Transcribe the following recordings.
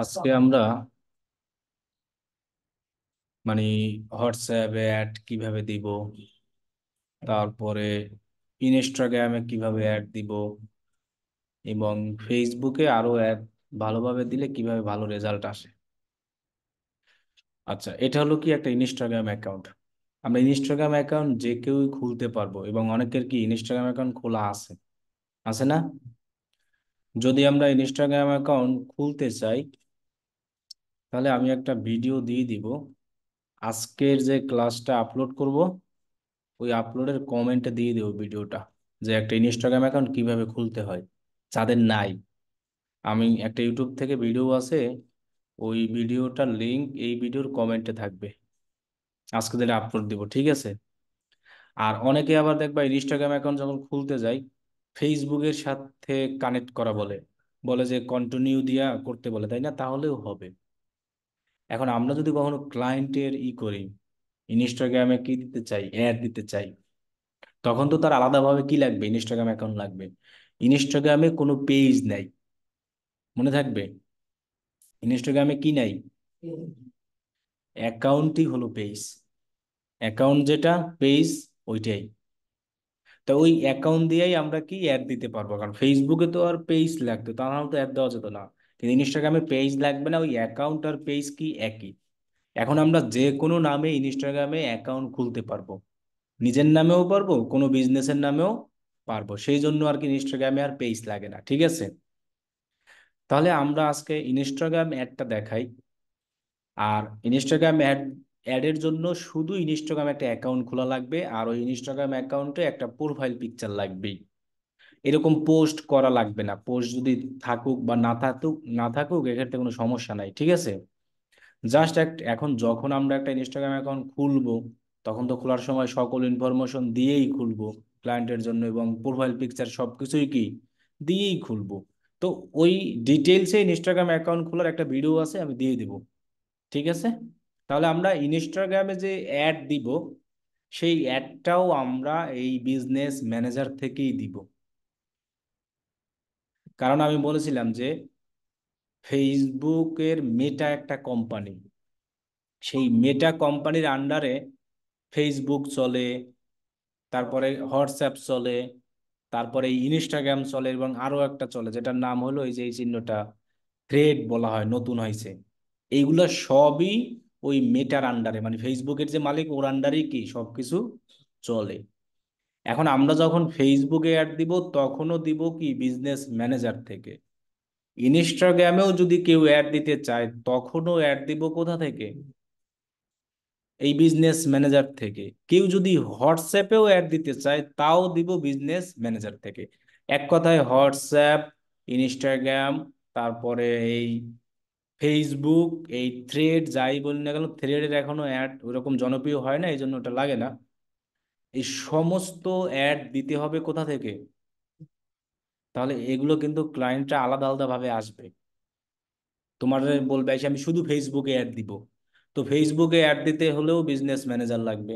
আজকে আমরা মানে হোয়াটসঅ্যাপে অ্যাড কিভাবে দিব তারপরে ইনস্টাগ্রামে কিভাবে অ্যাড দিব এবং ফেসবুকে আরো অ্যাড ভালোভাবে দিলে কিভাবে ভালো রেজাল্ট আসে আচ্ছা এটা হলো কি একটা ইনস্টাগ্রাম অ্যাকাউন্ট আমরা ইনস্টাগ্রাম অ্যাকাউন্ট যে কেউই খুলতে পারবো এবং অনেকের কি ইনস্টাগ্রাম অ্যাকাউন্ট খোলা আছে আছে না যদি আমরা ইনস্টাগ্রাম অ্যাকাউন্ট খুলতে চাই তাহলে আমি একটা ভিডিও দিয়ে দিব আজকের যে ক্লাসটা আপলোড করব ওই আপলোডের কমেন্টে দিয়ে দেবো ভিডিওটা যে একটা ইনস্টাগ্রাম অ্যাকাউন্ট কিভাবে খুলতে হয় যাদের নাই আমি একটা ইউটিউব থেকে ভিডিও আছে ওই ভিডিওটার লিঙ্ক এই ভিডিওর কমেন্টে থাকবে আজকে দিলে আপলোড দিব ঠিক আছে আর অনেকে আবার দেখবা ইনস্টাগ্রাম অ্যাকাউন্ট যখন খুলতে যাই ফেসবুকের সাথে কানেক্ট করা বলে বলে যে কন্টিনিউ দিয়া করতে বলে তাই না তাহলেও হবে এখন আমরা যদি কখনো ক্লায়েন্টের ই করি ইনস্টাগ্রামে কি দিতে চাই অ্যাড দিতে চাই তখন তো তার আলাদাভাবে কি লাগবে ইনস্টাগ্রাম অ্যাকাউন্ট লাগবে ইনস্টাগ্রামে কোনো পেজ নাই মনে থাকবে ইনস্টাগ্রামে কি নাই অ্যাকাউন্টই হলো পেজ অ্যাকাউন্ট যেটা পেজ ওইটাই তো ওই অ্যাকাউন্ট দিয়েই আমরা কি অ্যাড দিতে পারবো কারণ ফেসবুকে তো আর পেজ লাগতো তা তো অ্যাড দেওয়া যেত না কিন্তু ইনস্টাগ্রামে পেজ লাগবে না ওই অ্যাকাউন্ট আর পেজ কি একই এখন আমরা যে কোনো নামে ইনস্টাগ্রামে অ্যাকাউন্ট খুলতে পারবো নিজের নামেও পারবো কোনো বিজনেসের নামেও পারবো সেই জন্য আর কি ইনস্টাগ্রামে আর পেজ লাগে না ঠিক আছে তাহলে আমরা আজকে ইনস্টাগ্রাম অ্যাডটা দেখাই আর ইনস্টাগ্রাম অ্যাড অ্যাডের জন্য শুধু ইনস্টাগ্রাম একটা অ্যাকাউন্ট খোলা লাগবে আর ওই ইনস্টাগ্রাম অ্যাকাউন্টে একটা প্রোফাইল পিকচার লাগবেই এরকম পোস্ট করা লাগবে না পোস্ট যদি থাকুক বা না থাকুক না থাকুক এক্ষেত্রে কোনো সমস্যা নাই ঠিক আছে জাস্ট এক এখন যখন আমরা একটা ইনস্টাগ্রাম অ্যাকাউন্ট খুলবো তখন তো খোলার সময় সকল ইনফরমেশন দিয়েই খুলবো ক্লায়েন্টের জন্য এবং প্রোফাইল পিকচার সব কিছুই কি দিয়েই খুলবো তো ওই ডিটেলসে ইনস্টাগ্রাম অ্যাকাউন্ট খোলার একটা ভিডিও আছে আমি দিয়ে দেবো ঠিক আছে তাহলে আমরা ইনস্টাগ্রামে যে অ্যাড দিব সেই অ্যাডটাও আমরা এই বিজনেস ম্যানেজার থেকেই দিব কারণ আমি বলেছিলাম যে ফেসবুকের মেটা একটা কোম্পানি সেই মেটা কোম্পানির আন্ডারে ফেসবুক চলে তারপরে হোয়াটসঅ্যাপ চলে তারপরে ইনস্টাগ্রাম চলে এবং আরও একটা চলে যেটার নাম হলো এই যে এই চিহ্নটা থ্রেড বলা হয় নতুন হয়েছে এইগুলো সবই ওই মেটার আন্ডারে মানে ফেসবুকের যে মালিক ওর আন্ডারেই কি সব কিছু চলে এখন আমরা যখন ফেসবুকে অ্যাড দিব তখনও দিব কি বিজনেস ম্যানেজার থেকে ইনস্টাগ্রামেও যদি কেউ অ্যাড দিতে চায় তখনও অ্যাড দিব কোথা থেকে এই বিজনেস ম্যানেজার থেকে কেউ যদি হোয়াটসঅ্যাপেও অ্যাড দিতে চায় তাও দিব বিজনেস ম্যানেজার থেকে এক কথায় হোয়াটসঅ্যাপ ইনস্টাগ্রাম তারপরে এই ফেসবুক এই থ্রেড যাই বলি না কেন থ্রেডের এখনো অ্যাড ওরকম জনপ্রিয় হয় না এই জন্য ওটা লাগে না এই সমস্ত অ্যাড দিতে হবে কোথা থেকে তাহলে এগুলো কিন্তু ক্লায়েন্টটা আলাদা আলাদাভাবে আসবে তোমার বলবে এসে আমি শুধু ফেসবুকে অ্যাড দিব তো ফেসবুকে অ্যাড দিতে হলেও বিজনেস ম্যানেজার লাগবে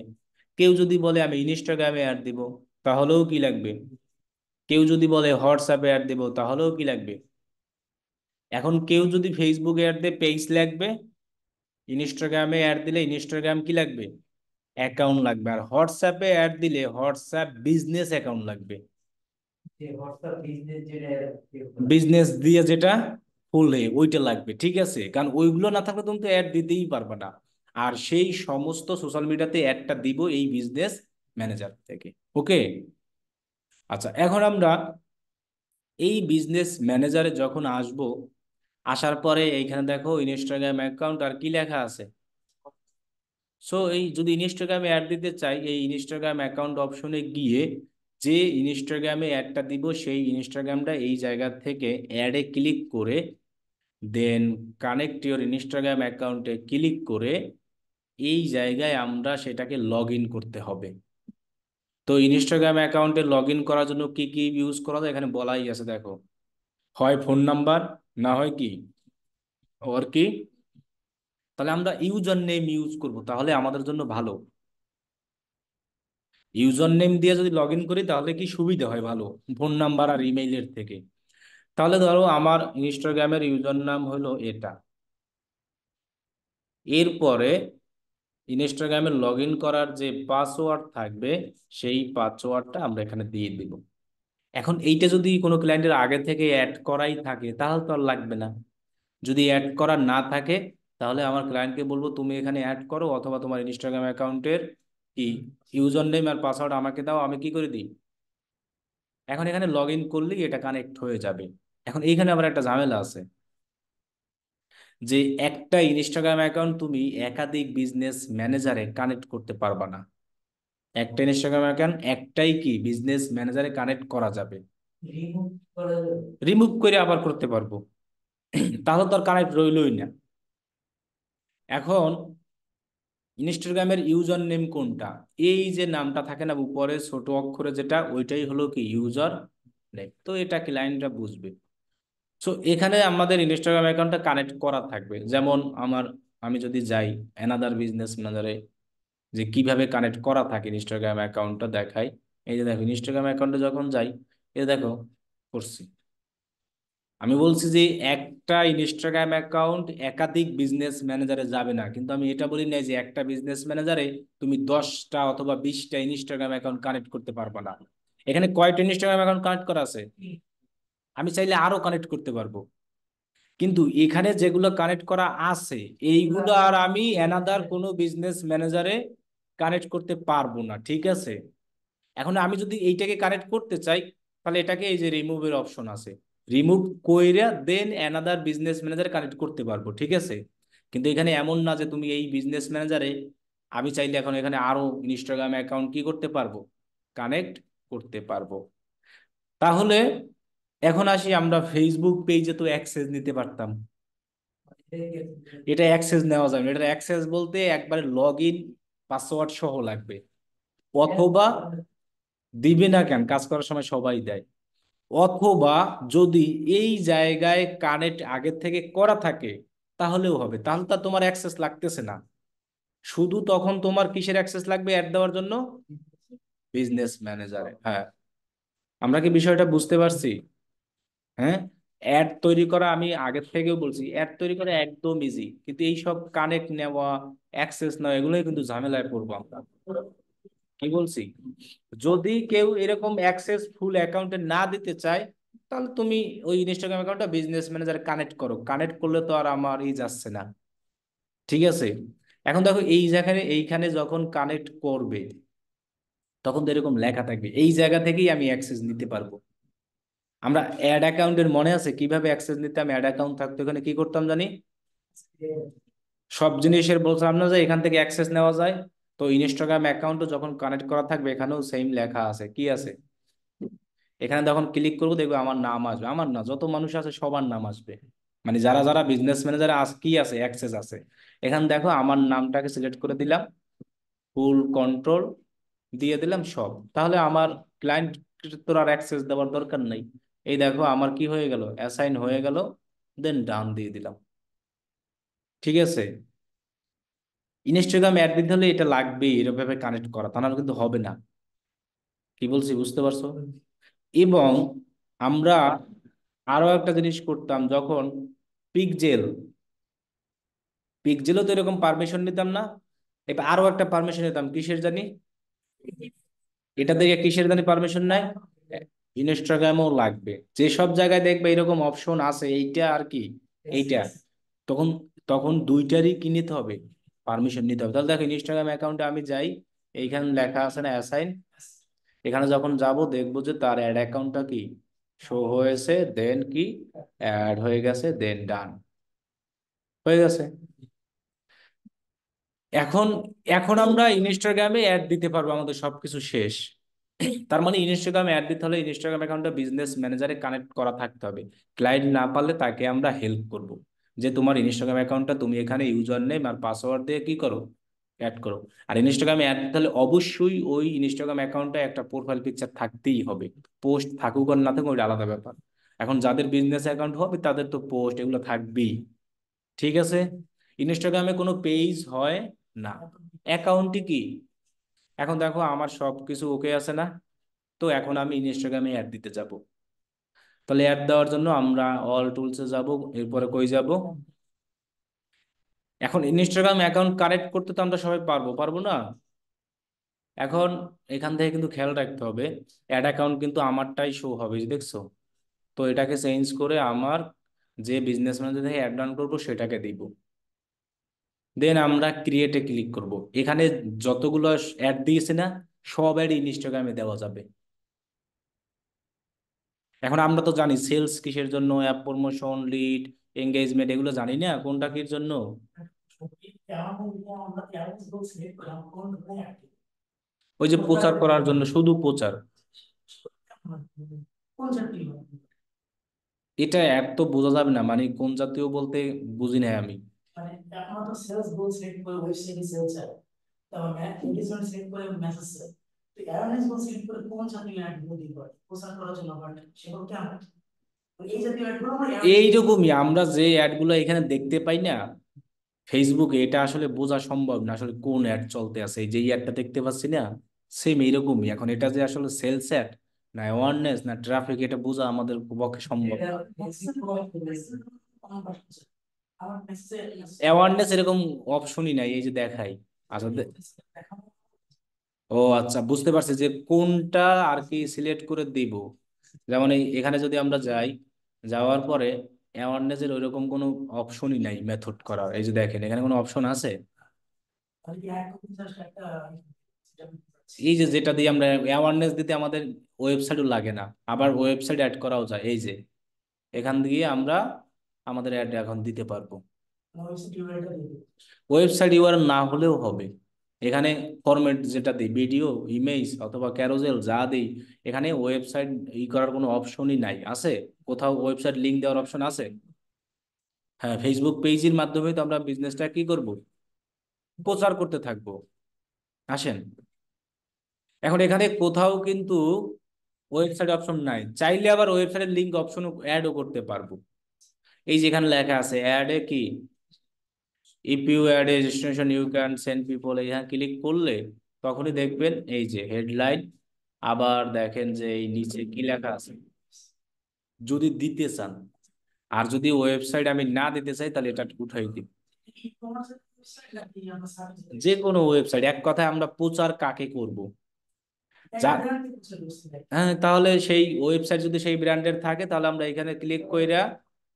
কেউ যদি বলে আমি ইনস্টাগ্রামে অ্যাড দিব তাহলেও কি লাগবে কেউ যদি বলে হোয়াটসঅ্যাপে অ্যাড দিব তাহলেও কি লাগবে এখন কেউ যদি ফেসবুকে অ্যাড দেয় পেজ লাগবে ইনস্টাগ্রামে অ্যাড দিলে ইনস্টাগ্রাম কি লাগবে অ্যাকাউন্ট লাগবে আর হোয়াটসঅ্যাপে অ্যাড দিলে হোয়াটসঅ্যাপ বিজনেস অ্যাকাউন্ট লাগবে বিজনেস দিয়ে যেটা খুললে ওইটা লাগবে ঠিক আছে কারণ ওইগুলো না থাকলে তুমি তো অ্যাড দিতেই পারবে না আর সেই সমস্ত সোশ্যাল মিডিয়াতে অ্যাডটা দিব এই বিজনেস ম্যানেজার থেকে ওকে আচ্ছা এখন আমরা এই বিজনেস ম্যানেজারে যখন আসব আসার পরে এইখানে দেখো ইনস্টাগ্রাম অ্যাকাউন্ট আর কি লেখা আছে সো এই যদি ইনস্টাগ্রামে অ্যাড দিতে চাই এই ইনস্টাগ্রাম অ্যাকাউন্ট অপশনে গিয়ে যে ইনস্টাগ্রামে অ্যাডটা দিব সেই ইনস্টাগ্রামটা এই জায়গা থেকে অ্যাডে ক্লিক করে দেন কানেক্ট ইউর ইনস্টাগ্রাম অ্যাকাউন্টে ক্লিক করে এই জায়গায় আমরা সেটাকে লগ ইন করতে হবে তো ইনস্টাগ্রাম অ্যাকাউন্টে লগ ইন করার জন্য কি কি ইউজ করা যায় এখানে বলাই আছে দেখো হয় ফোন নাম্বার না হয় কি ওর কি তাহলে আমরা ইউজার নেম ইউজ করব তাহলে আমাদের জন্য ভালো ইউজার নেম দিয়ে যদি লগ করি তাহলে কি সুবিধা হয় ভালো ফোন নাম্বার আর ইমেইলের থেকে তাহলে ধরো আমার ইনস্টাগ্রামের ইউজার নাম হলো এটা এরপরে ইনস্টাগ্রামে লগ করার যে পাসওয়ার্ড থাকবে সেই পাসওয়ার্ডটা আমরা এখানে দিয়ে দিব এখন এইটা যদি কোনো ক্লায়েন্টের আগে থেকে অ্যাড করাই থাকে তাহলে তো আর লাগবে না যদি অ্যাড করা না থাকে তাহলে আমার ক্লায়েন্টকে বলবো তুমি এখানে অ্যাড করো অথবা তোমার ইনস্টাগ্রাম অ্যাকাউন্টের কি ইউজার নেম আর পাসওয়ার্ড আমাকে দাও আমি কি করে দিই এখন এখানে লগ ইন করলেই এটা কানেক্ট হয়ে যাবে এখন এইখানে আবার একটা ঝামেলা আছে যে একটা ইনস্টাগ্রাম অ্যাকাউন্ট তুমি একাধিক বিজনেস ম্যানেজারে কানেক্ট করতে পারবা না একটা ইনস্টাগ্রাম অ্যাকাউন্ট একটাই কি বিজনেস ম্যানেজারে কানেক্ট করা যাবে রিমুভ করে আবার করতে পারবো তাহলে তো আর কানেক্ট রইলই না এখন ইনস্টাগ্রামের ইউজার নেম কোনটা এই যে নামটা থাকে না উপরে ছোট অক্ষরে যেটা ওইটাই হলো কি ইউজার নেম তো এটা কি লাইনটা বুঝবে সো এখানে আমাদের ইনস্টাগ্রাম অ্যাকাউন্টটা কানেক্ট করা থাকবে যেমন আমার আমি যদি যাই অ্যানাদার বিজনেস ম্যানেজারে যে কিভাবে কানেক্ট করা থাকে ইনস্টাগ্রাম অ্যাকাউন্টটা দেখাই এই যে দেখো ইনস্টাগ্রাম অ্যাকাউন্টে যখন যাই এ দেখো করছি আমি বলছি যে একটা ইনস্টাগ্রাম অ্যাকাউন্ট একাধিক বিজনেস ম্যানেজারে যাবে না কিন্তু আমি এটা বলি না যে একটা বিজনেস ম্যানেজারে তুমি দশটা অথবা বিশটা ইনস্টাগ্রাম অ্যাকাউন্ট কানেক্ট করতে পারবা না এখানে কয়টা ইনস্টাগ্রাম অ্যাকাউন্ট কানেক্ট করা আছে আমি চাইলে আরো কানেক্ট করতে পারবো কিন্তু এখানে যেগুলো কানেক্ট করা আছে এইগুলো আর আমি অ্যানাদার কোনো বিজনেস ম্যানেজারে কানেক্ট করতে পারবো না ঠিক আছে এখন আমি যদি এইটাকে কানেক্ট করতে চাই তাহলে এটাকে এই যে রিমুভের অপশন আছে রিমুভ কইরা দেন অ্যানাদার বিজনেস ম্যানেজার কানেক্ট করতে পারবো ঠিক আছে কিন্তু এখানে এমন না যে তুমি এই বিজনেস ম্যানেজারে আমি চাইলে এখন এখানে আরও ইনস্টাগ্রাম অ্যাকাউন্ট কি করতে পারবো কানেক্ট করতে পারবো তাহলে এখন আসি আমরা ফেসবুক পেজে তো অ্যাক্সেস নিতে পারতাম এটা অ্যাক্সেস নেওয়া যাবে এটা অ্যাক্সেস বলতে একবারে লগ ইন পাসওয়ার্ড সহ লাগবে অথবা দিবে না কেন কাজ করার সময় সবাই দেয় অথবা যদি এই জায়গায় কানেক্ট আগের থেকে করা থাকে তাহলেও হবে তাহলে তা তোমার অ্যাক্সেস লাগতেছে না শুধু তখন তোমার কিসের অ্যাক্সেস লাগবে অ্যাড দেওয়ার জন্য বিজনেস ম্যানেজারে হ্যাঁ আমরা কি বিষয়টা বুঝতে পারছি হ্যাঁ অ্যাড তৈরি করা আমি আগের থেকেও বলছি অ্যাড তৈরি করা একদম ইজি কিন্তু এই সব কানেক্ট নেওয়া অ্যাক্সেস নেওয়া এগুলোই কিন্তু ঝামেলায় পড়বো আমরা কি বলছি যদি কেউ এরকম অ্যাক্সেস ফুল অ্যাকাউন্টে না দিতে চায় তাহলে তুমি ওই ইনস্টাগ্রাম অ্যাকাউন্টটা বিজনেস ম্যানেজার কানেক্ট করো কানেক্ট করলে তো আর আমার এই যাচ্ছে না ঠিক আছে এখন দেখো এই জায়গায় এইখানে যখন কানেক্ট করবে তখন তো এরকম লেখা থাকবে এই জায়গা থেকেই আমি অ্যাক্সেস নিতে পারবো আমরা অ্যাড অ্যাকাউন্টের মনে আছে কিভাবে অ্যাক্সেস নিতে আমি অ্যাড অ্যাকাউন্ট থাকতো এখানে কি করতাম জানি সব জিনিসের বলছিলাম না যে এখান থেকে অ্যাক্সেস নেওয়া যায় তো ইনস্টাগ্রাম অ্যাকাউন্টও যখন কানেক্ট করা থাকবে এখানেও সেম লেখা আছে কি আছে এখানে যখন ক্লিক করবো দেখবে আমার নাম আসবে আমার না যত মানুষ আছে সবার নাম আসবে মানে যারা যারা বিজনেস ম্যানেজার আজ কি আছে অ্যাক্সেস আছে এখানে দেখো আমার নামটাকে সিলেক্ট করে দিলাম ফুল কন্ট্রোল দিয়ে দিলাম সব তাহলে আমার ক্লায়েন্ট তোর আর অ্যাক্সেস দেওয়ার দরকার নেই এই দেখো আমার কি হয়ে গেল অ্যাসাইন হয়ে গেল দেন ডান দিয়ে দিলাম ঠিক আছে ইনস্টাগ্রাম অ্যাড দিতে হলে এটা লাগবে এরকমভাবে কানেক্ট করা তা কিন্তু হবে না কি বলছি বুঝতে পারছো এবং আমরা আরো একটা জিনিস করতাম যখন পিকজেল পিকজেলও তো এরকম পারমিশন নিতাম না এবার আরো একটা পারমিশন নিতাম কিসের জানি এটা দেখে কিসের জানি পারমিশন নাই ইনস্টাগ্রামও লাগবে যে সব জায়গায় দেখবে এরকম অপশন আছে এইটা আর কি এইটা তখন তখন দুইটারই কিনিতে হবে পারমিশন নিতে হবে তাহলে দেখো ইনস্টাগ্রাম অ্যাকাউন্টে আমি যাই এইখানে লেখা আছে না অ্যাসাইন এখানে যখন যাব দেখব যে তার অ্যাড অ্যাকাউন্টটা কি শো হয়েছে দেন কি অ্যাড হয়ে গেছে দেন ডান হয়ে গেছে এখন এখন আমরা ইনস্টাগ্রামে অ্যাড দিতে পারবো আমাদের সবকিছু শেষ তার মানে ইনস্টাগ্রামে অ্যাড দিতে হলে ইনস্টাগ্রাম অ্যাকাউন্টটা বিজনেস ম্যানেজারে কানেক্ট করা থাকতে হবে ক্লায়েন্ট না পারলে তাকে আমরা হেল্প করব যে তোমার ইনস্টাগ্রাম অ্যাকাউন্টটা তুমি এখানে ইউজার নেম আর পাসওয়ার্ড দিয়ে কি করো অ্যাড করো আর ইনস্টাগ্রামে অ্যাড তাহলে অবশ্যই ওই ইনস্টাগ্রাম অ্যাকাউন্টে একটা প্রোফাইল পিকচার থাকতেই হবে পোস্ট থাকুক আর না থাকুক ওইটা আলাদা ব্যাপার এখন যাদের বিজনেস অ্যাকাউন্ট হবে তাদের তো পোস্ট এগুলো থাকবেই ঠিক আছে ইনস্টাগ্রামে কোনো পেজ হয় না অ্যাকাউন্টই কি এখন দেখো আমার সব কিছু ওকে আছে না তো এখন আমি ইনস্টাগ্রামে অ্যাড দিতে যাব তাহলে অ্যাড দেওয়ার জন্য আমরা অল টুলসে যাব এরপরে কই যাব এখন ইনস্টাগ্রাম অ্যাকাউন্ট কানেক্ট করতে তো আমরা সবাই পারবো পারবো না এখন এখান থেকে কিন্তু খেয়াল রাখতে হবে অ্যাড অ্যাকাউন্ট কিন্তু আমারটাই শো হবে দেখছো তো এটাকে চেঞ্জ করে আমার যে বিজনেস ম্যানেজার থেকে অ্যাড ডাউন করবো সেটাকে দিব দেন আমরা ক্রিয়েটে ক্লিক করব এখানে যতগুলো অ্যাড দিয়েছি না সব অ্যাড ইনস্টাগ্রামে দেওয়া যাবে এখন আমরা তো জানি সেলস কিসের জন্য অ্যাপ প্রমোশন লিড এঙ্গেজমেন্ট এগুলো জানি না কোনটা কির জন্য ওই যে প্রচার করার জন্য শুধু প্রচার এটা এত বোঝা যাবে না মানে কোন জাতীয় বলতে বুঝি নাই আমি মানে সেলস সেট করে সেলস সেট করে তো অ্যাওয়ারনেস বা স্লিপ করে কোন জাতীয় অ্যাডগুলো দিব প্রচার করার জন্য বাট সেগুলো কেমন এইরকমই আমরা যে অ্যাডগুলো এখানে দেখতে পাই না ফেসবুকে এটা আসলে বোঝা সম্ভব না আসলে কোন অ্যাড চলতে আছে যে অ্যাডটা দেখতে পাচ্ছি না সেম এইরকমই এখন এটা যে আসলে সেলস অ্যাড না অ্যাওয়ারনেস না ট্রাফিক এটা বোঝা আমাদের পক্ষে সম্ভব অ্যাওয়ারনেস এরকম অপশনই নাই এই যে দেখাই আচ্ছা ও আচ্ছা বুঝতে পারছি যে কোনটা আর কি সিলেক্ট করে দিব যেমন এই এখানে যদি আমরা যাই যাওয়ার পরে অ্যাওয়ারনেসের ওইরকম কোনো অপশনই নাই মেথড করার এই যে দেখেন এখানে কোনো অপশন আছে এই যে যেটা দিয়ে আমরা অ্যাওয়ারনেস দিতে আমাদের ওয়েবসাইটও লাগে না আবার ওয়েবসাইট অ্যাড করাও যায় এই যে এখান দিয়ে আমরা আমাদের অ্যাড এখন দিতে পারবো ওয়েবসাইট ইউআর না হলেও হবে এখানে ফরম্যাট যেটা দিই ভিডিও ইমেজ অথবা ক্যারোজেল যা দিই এখানে ওয়েবসাইট ই করার কোনো অপশনই নাই আছে কোথাও ওয়েবসাইট লিঙ্ক দেওয়ার অপশন আছে হ্যাঁ ফেসবুক পেজের মাধ্যমে তো আমরা বিজনেসটা কি করব প্রচার করতে থাকব আসেন এখন এখানে কোথাও কিন্তু ওয়েবসাইট অপশন নাই চাইলে আবার ওয়েবসাইটের লিঙ্ক অপশন অ্যাডও করতে পারবো এই যেখানে লেখা আছে অ্যাডে কি ইপিউ ad registration you can send people হ্যাঁ ক্লিক করলে তখনই দেখবেন এই যে হেডলাইন আবার দেখেন যে এই নিচে কি লেখা আছে যদি দিতে চান আর যদি ওয়েবসাইট আমি না দিতে চাই তাহলে এটা উঠাই দিব যে কোনো ওয়েবসাইট এক কথায় আমরা প্রচার কাকে করব হ্যাঁ তাহলে সেই ওয়েবসাইট যদি সেই ব্র্যান্ডের থাকে তাহলে আমরা এখানে ক্লিক করে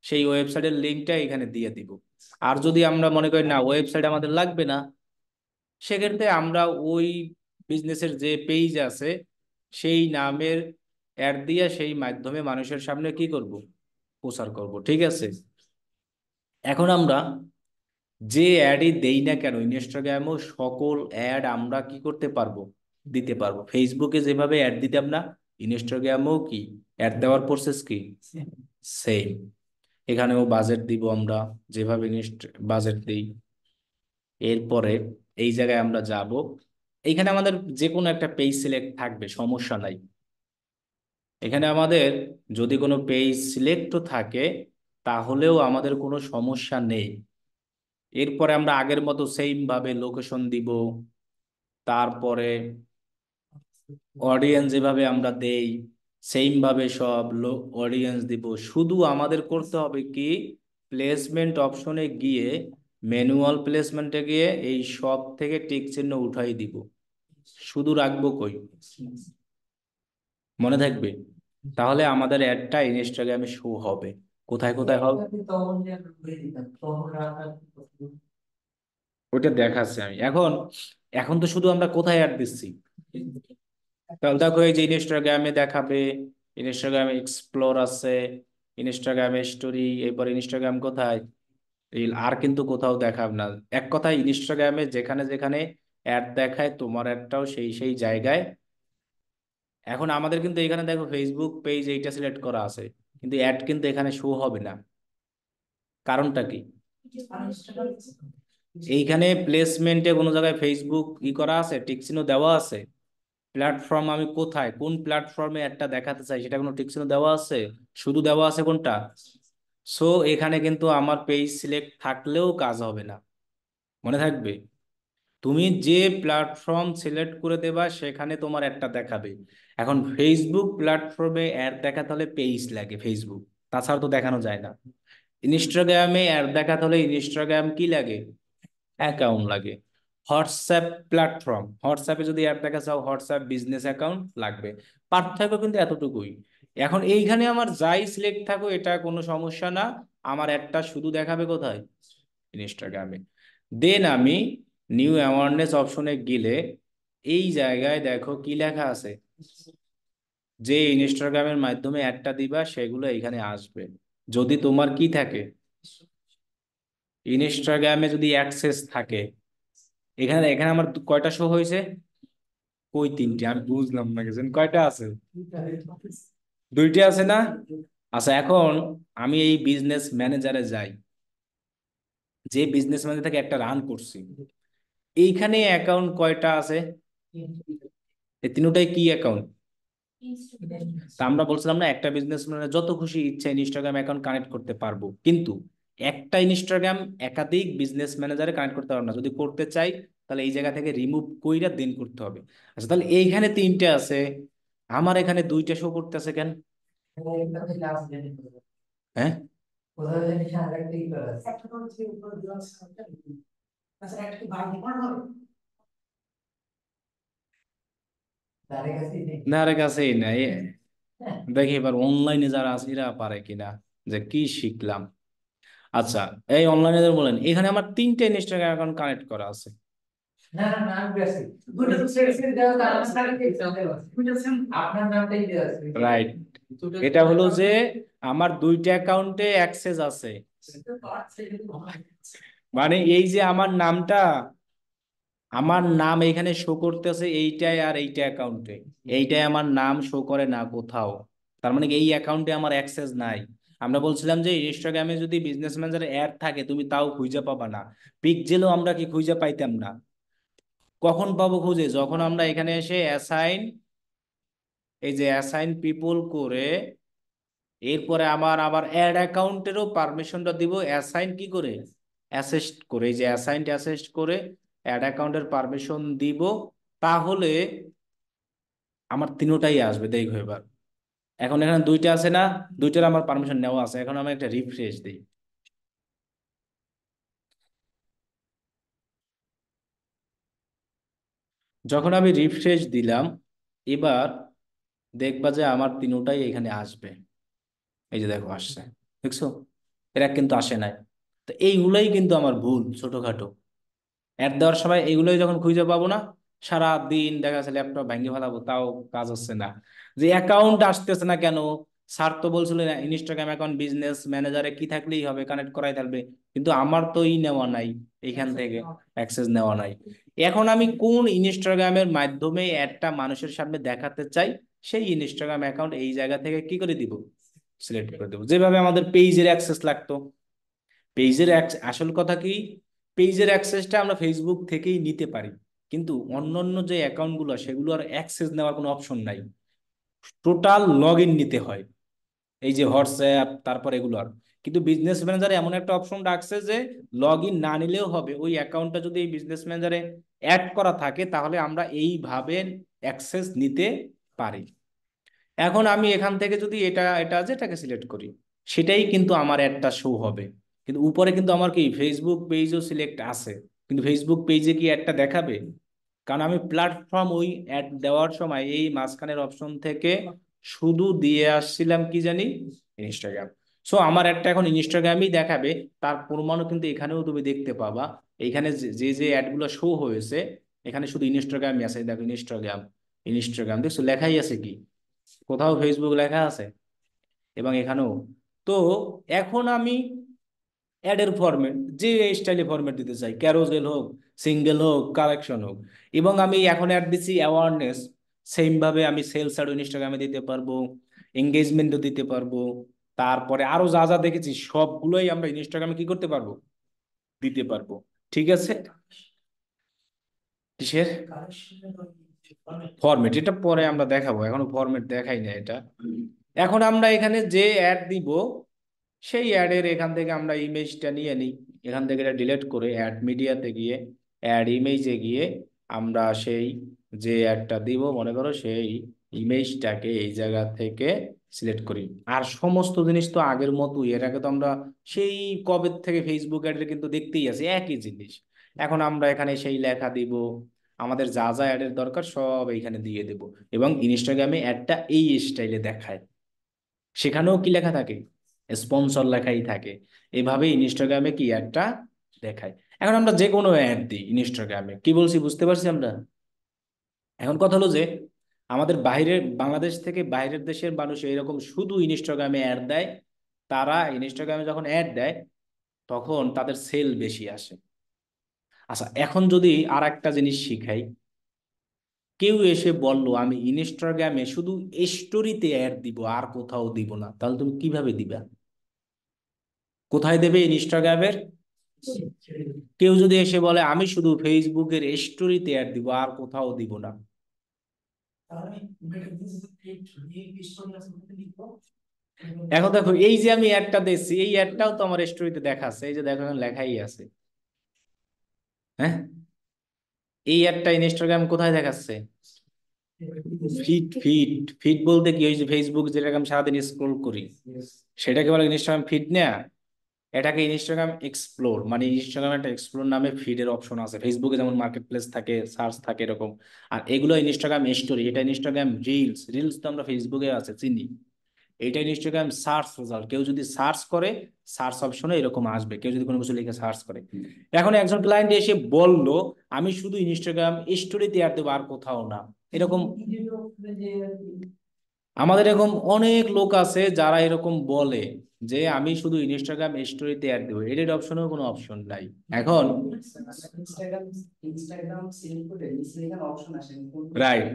সেই ওয়েবসাইটের লিঙ্কটা এখানে দিয়ে দিব আর যদি আমরা মনে করি না ওয়েবসাইট আমাদের লাগবে না সেক্ষেত্রে আমরা ওই বিজনেসের যে পেজ আছে সেই নামের অ্যাড দিয়ে সেই মাধ্যমে মানুষের সামনে কি করব প্রচার করব ঠিক আছে এখন আমরা যে অ্যাডই দেই না কেন ইনস্টাগ্রামেও সকল অ্যাড আমরা কি করতে পারবো দিতে পারবো ফেসবুকে যেভাবে অ্যাড দিতাম না ইনস্টাগ্রামেও কি অ্যাড দেওয়ার প্রসেস কি সেম এখানেও বাজেট দিব আমরা যেভাবে বাজেট দিই এরপরে এই জায়গায় আমরা যাব এখানে আমাদের যে কোনো একটা পেজ সিলেক্ট থাকবে সমস্যা নাই এখানে আমাদের যদি কোনো পেজ সিলেক্টও থাকে তাহলেও আমাদের কোনো সমস্যা নেই এরপরে আমরা আগের মতো সেইমভাবে লোকেশন দিব তারপরে অডিয়েন্স যেভাবে আমরা দেই সেইমভাবে সব অডিয়েন্স দিব শুধু আমাদের করতে হবে কি প্লেসমেন্ট অপশনে গিয়ে ম্যানুয়াল প্লেসমেন্টে গিয়ে এই সব থেকে টিক চিহ্ন উঠাই দিব শুধু রাখবো কই মনে থাকবে তাহলে আমাদের অ্যাডটা ইনস্টাগ্রামে শো হবে কোথায় কোথায় হবে ওটা দেখাচ্ছি আমি এখন এখন তো শুধু আমরা কোথায় অ্যাড দিচ্ছি তাহলে দেখো এই যে ইনস্টাগ্রামে দেখাবে ইনস্টাগ্রামে এক্সপ্লোর আছে ইনস্টাগ্রামে স্টোরি এরপর ইনস্টাগ্রাম কোথায় রিল আর কিন্তু কোথাও দেখাবে না এক কথায় ইনস্টাগ্রামে যেখানে যেখানে অ্যাড দেখায় তোমার অ্যাডটাও সেই সেই জায়গায় এখন আমাদের কিন্তু এখানে দেখো ফেসবুক পেজ এইটা সিলেক্ট করা আছে কিন্তু অ্যাড কিন্তু এখানে শো হবে না কারণটা কি এইখানে প্লেসমেন্টে কোনো জায়গায় ফেসবুক ই করা আছে টিকচিহ্ন দেওয়া আছে প্ল্যাটফর্ম আমি কোথায় কোন প্ল্যাটফর্মে একটা দেখাতে চাই সেটা কোনো টিকচিহ্ন দেওয়া আছে শুধু দেওয়া আছে কোনটা সো এখানে কিন্তু আমার পেজ সিলেক্ট থাকলেও কাজ হবে না মনে থাকবে তুমি যে প্ল্যাটফর্ম সিলেক্ট করে দেবা সেখানে তোমার একটা দেখাবে এখন ফেসবুক প্ল্যাটফর্মে অ্যাড দেখাতে হলে পেজ লাগে ফেসবুক তাছাড়া তো দেখানো যায় না ইনস্টাগ্রামে অ্যাড দেখাতে হলে ইনস্টাগ্রাম কি লাগে অ্যাকাউন্ট লাগে হোয়াটসঅ্যাপ প্ল্যাটফর্ম হোয়াটসঅ্যাপে যদি অ্যাড দেখা চাও হোয়াটসঅ্যাপ বিজনেস অ্যাকাউন্ট লাগবে পার্থক্য কিন্তু এতটুকুই এখন এইখানে আমার যাই সিলেক্ট থাকো এটা কোনো সমস্যা না আমার একটা শুধু দেখাবে কোথায় ইনস্টাগ্রামে দেন আমি নিউ অ্যাওয়ারনেস অপশনে গেলে এই জায়গায় দেখো কি লেখা আছে যে ইনস্টাগ্রামের মাধ্যমে একটা দিবা সেগুলো এখানে আসবে যদি তোমার কি থাকে ইনস্টাগ্রামে যদি অ্যাক্সেস থাকে এখানে এখানে আমার কয়টা শো হয়েছে কই তিনটে আমি বুঝলাম না গেছেন কয়টা আছে দুইটি আছে না আচ্ছা এখন আমি এই বিজনেস ম্যানেজারে যাই যে বিজনেস ম্যানেজার থেকে একটা রান করছি এইখানে অ্যাকাউন্ট কয়টা আছে এই তিনটাই কি অ্যাকাউন্ট তা আমরা বলছিলাম না একটা বিজনেস যত খুশি ইচ্ছা ইনস্টাগ্রাম অ্যাকাউন্ট কানেক্ট করতে পারবো কিন্তু একটা ইনস্টাগ্রাম একাধিক বিজনেস ম্যানেজারে কানেক্ট করতে পারবে না যদি করতে চাই তাহলে এই জায়গা থেকে রিমুভ কইরা দিন করতে হবে আচ্ছা তাহলে এইখানে তিনটা আছে আমার এখানে দুইটা শো করতেছে কেন হ্যাঁ না না দেখি এবার অনলাইনে যারা আছে পারে কিনা যে কি শিখলাম আচ্ছা এই অনলাইনে বলেন এখানে আমার তিনটে ইনস্টাগ্রাম অ্যাকাউন্ট কানেক্ট করা আছে রাইট এটা হলো যে আমার দুইটা অ্যাকাউন্টে অ্যাক্সেস আছে মানে এই যে আমার নামটা আমার নাম এখানে শো করতেছে এইটাই আর এইটা অ্যাকাউন্টে এইটাই আমার নাম শো করে না কোথাও তার মানে এই অ্যাকাউন্টে আমার অ্যাক্সেস নাই আমরা বলছিলাম যে ইনস্টাগ্রামে যদি বিজনেস ম্যানেজার অ্যাড থাকে তুমি তাও খুঁজে পাবা না পিকজেলও আমরা কি খুঁজে পাইতাম না কখন পাবো খুঁজে যখন আমরা এখানে এসে অ্যাসাইন এই যে অ্যাসাইন পিপল করে এরপরে আমার আবার অ্যাড অ্যাকাউন্টেরও পারমিশনটা দিব অ্যাসাইন কি করে অ্যাসেস্ট করে এই যে অ্যাসাইন অ্যাসেস্ট করে অ্যাড অ্যাকাউন্টের পারমিশন দিব তাহলে আমার তিনোটাই আসবে দেখো এবার এখন এখানে দুইটা আছে না দুইটার আমার পারমিশন নেওয়া আছে এখন আমি একটা রিফ্রেশ দিই যখন আমি রিফ্রেশ দিলাম এবার দেখবা যে আমার তিনোটাই এখানে আসবে এই যে দেখো আসছে দেখছো এরা কিন্তু আসে নাই তো এইগুলোই কিন্তু আমার ভুল ছোটখাটো অ্যাড দেওয়ার সময় এইগুলোই যখন খুঁজে পাবো না সারা দিন দেখা যাচ্ছে ল্যাপটপ ভেঙে ফেলাবো তাও কাজ হচ্ছে না যে অ্যাকাউন্ট আসতেছে না কেন স্যার তো বলছিলেন ইনস্টাগ্রাম অ্যাকাউন্ট বিজনেস ম্যানেজারে কি থাকলেই হবে কানেক্ট করাই থাকবে কিন্তু আমার তো ই নেওয়া নাই এখান থেকে অ্যাক্সেস নেওয়া নাই এখন আমি কোন ইনস্টাগ্রামের মাধ্যমে একটা মানুষের সামনে দেখাতে চাই সেই ইনস্টাগ্রাম অ্যাকাউন্ট এই জায়গা থেকে কি করে দিব সিলেক্ট করে দেবো যেভাবে আমাদের পেজের অ্যাক্সেস লাগতো পেজের আসল কথা কি পেজের অ্যাক্সেসটা আমরা ফেসবুক থেকেই নিতে পারি কিন্তু অন্যান্য যে অ্যাকাউন্টগুলো সেগুলো আর অ্যাক্সেস নেওয়ার কোনো অপশন নাই টোটাল লগ নিতে হয় এই যে হোয়াটসঅ্যাপ তারপর এগুলোর কিন্তু বিজনেস ম্যানেজারে এমন একটা অপশন রাখছে যে লগ ইন না নিলেও হবে ওই অ্যাকাউন্টটা যদি এই বিজনেস ম্যানেজারে অ্যাড করা থাকে তাহলে আমরা এইভাবে অ্যাক্সেস নিতে পারি এখন আমি এখান থেকে যদি এটা এটা আছে এটাকে সিলেক্ট করি সেটাই কিন্তু আমার অ্যাডটা শো হবে কিন্তু উপরে কিন্তু আমার কি ফেসবুক পেজও সিলেক্ট আছে কিন্তু ফেসবুক পেজে কি অ্যাডটা দেখাবে কারণ আমি প্ল্যাটফর্ম ওই অ্যাড দেওয়ার সময় এই মাঝখানের অপশন থেকে শুধু দিয়ে আসছিলাম কি জানি ইনস্টাগ্রাম সো আমার একটা এখন ইনস্টাগ্রামই দেখাবে তার প্রমাণও কিন্তু এখানেও তুমি দেখতে পাবা এখানে যে যে অ্যাডগুলো শো হয়েছে এখানে শুধু ইনস্টাগ্রামই আছে দেখো ইনস্টাগ্রাম ইনস্টাগ্রাম দেখছো লেখাই আছে কি কোথাও ফেসবুক লেখা আছে এবং এখানেও তো এখন আমি অ্যাডের ফর্মেট যে স্টাইলে ফরম্যাট দিতে চাই ক্যারোজেল হোক সিঙ্গেল হোক কালেকশন হোক এবং আমি এখন অ্যাড দিচ্ছি অ্যাওয়ারনেস সেমভাবে আমি সেলস আর ইনস্টাগ্রামে দিতে পারবো এঙ্গেজমেন্টও দিতে পারবো তারপরে আরো যা যা দেখেছি সবগুলোই আমরা ইনস্টাগ্রামে কি করতে পারবো দিতে পারবো ঠিক আছে কিসের ফরমেট এটা পরে আমরা দেখাবো এখনো ফরম্যাট দেখাই না এটা এখন আমরা এখানে যে অ্যাড দিব সেই অ্যাডের এখান থেকে আমরা ইমেজটা নিয়ে নিই এখান থেকে এটা ডিলেট করে অ্যাড মিডিয়াতে গিয়ে অ্যাড ইমেজে গিয়ে আমরা সেই যে একটা দিব মনে করো সেই ইমেজটাকে এই জায়গা থেকে সিলেক্ট করি আর সমস্ত জিনিস তো আগের মতোই এর আগে তো আমরা সেই কবে থেকে ফেসবুক অ্যাডে কিন্তু দেখতেই আছি একই জিনিস এখন আমরা এখানে সেই লেখা দিব আমাদের যা যা অ্যাডের দরকার সব এইখানে দিয়ে দেব এবং ইনস্টাগ্রামে অ্যাডটা এই স্টাইলে দেখায় সেখানেও কি লেখা থাকে স্পন্সর লেখাই থাকে এভাবে ইনস্টাগ্রামে কি একটা দেখায় এখন আমরা যে কোনো অ্যাড দিই ইনস্টাগ্রামে কি বলছি বুঝতে পারছি আমরা এখন কথা হলো যে আমাদের বাইরের বাংলাদেশ থেকে বাইরের দেশের মানুষ এরকম শুধু ইনস্টাগ্রামে অ্যাড দেয় তারা ইনস্টাগ্রামে যখন অ্যাড দেয় তখন তাদের সেল বেশি আসে আচ্ছা এখন যদি আর একটা জিনিস শিখাই কেউ এসে বলল আমি ইনস্টাগ্রামে শুধু স্টোরিতে অ্যাড দিব আর কোথাও দিব না তাহলে তুমি কিভাবে দিবা কোথায় দেবে ইনস্টাগ্রামের কেউ যদি এসে বলে আমি শুধু ফেসবুকের স্টোরিতে অ্যাড দিব আর কোথাও দিব না এখন দেখো এই যে আমি একটা দেখছি এই অ্যাডটাও তো আমার স্টোরিতে দেখা আছে এই যে দেখো লেখাই আছে হ্যাঁ এই একটা ইনস্টাগ্রাম কোথায় দেখাচ্ছে ফিট ফিট ফিট বলতে কি ওই যে ফেসবুক যেটাকে আমি সারাদিন স্ক্রোল করি সেটাকে বলে ইনস্টাগ্রাম ফিট না এটাকে ইনস্টাগ্রাম এক্সপ্লোর মানে ইনস্টাগ্রাম একটা এক্সপ্লোর নামে ফিডের অপশন আছে ফেসবুকে যেমন মার্কেট প্লেস থাকে সার্চ থাকে এরকম আর এগুলো ইনস্টাগ্রাম স্টোরি এটা ইনস্টাগ্রাম রিলস রিলস তো আমরা ফেসবুকে আছে চিনি এটা ইনস্টাগ্রাম সার্চ রেজাল্ট কেউ যদি সার্চ করে সার্চ অপশনে এরকম আসবে কেউ যদি কোনো কিছু লিখে সার্চ করে এখন একজন ক্লায়েন্ট এসে বলল আমি শুধু ইনস্টাগ্রাম স্টোরিতে আর দেবো আর কোথাও না এরকম আমাদের এরকম অনেক লোক আছে যারা এরকম বলে যে আমি শুধু ইনস্টাগ্রাম স্টোরিতে অ্যাড দেবো এডিট অপশনেও কোনো অপশন নাই এখন রাইট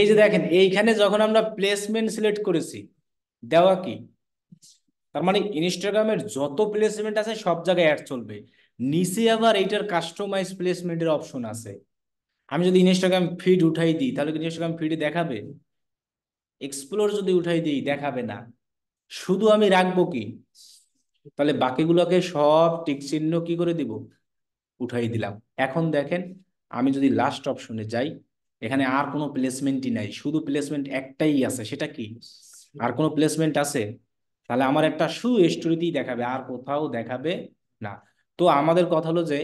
এই যে দেখেন এইখানে যখন আমরা প্লেসমেন্ট সিলেক্ট করেছি দেওয়া কি তার মানে ইনস্টাগ্রামের যত প্লেসমেন্ট আছে সব জায়গায় অ্যাড চলবে নিচে আবার এইটার কাস্টমাইজ প্লেসমেন্টের অপশন আছে আমি যদি ইনস্টাগ্রাম ফিড উঠাই দিই তাহলে ইনস্টাগ্রাম ফিডে দেখাবে এক্সপ্লোর যদি উঠাই দিই দেখাবে না শুধু আমি রাখবো কি তাহলে বাকিগুলোকে সব টিক চিহ্ন কি করে দিব উঠাই দিলাম এখন দেখেন আমি যদি লাস্ট অপশনে যাই এখানে আর কোনো প্লেসমেন্টই নাই শুধু প্লেসমেন্ট একটাই আছে সেটা কি আর কোনো প্লেসমেন্ট আছে তাহলে আমার একটা সু স্টোরিতেই দেখাবে আর কোথাও দেখাবে না তো আমাদের কথা হলো যে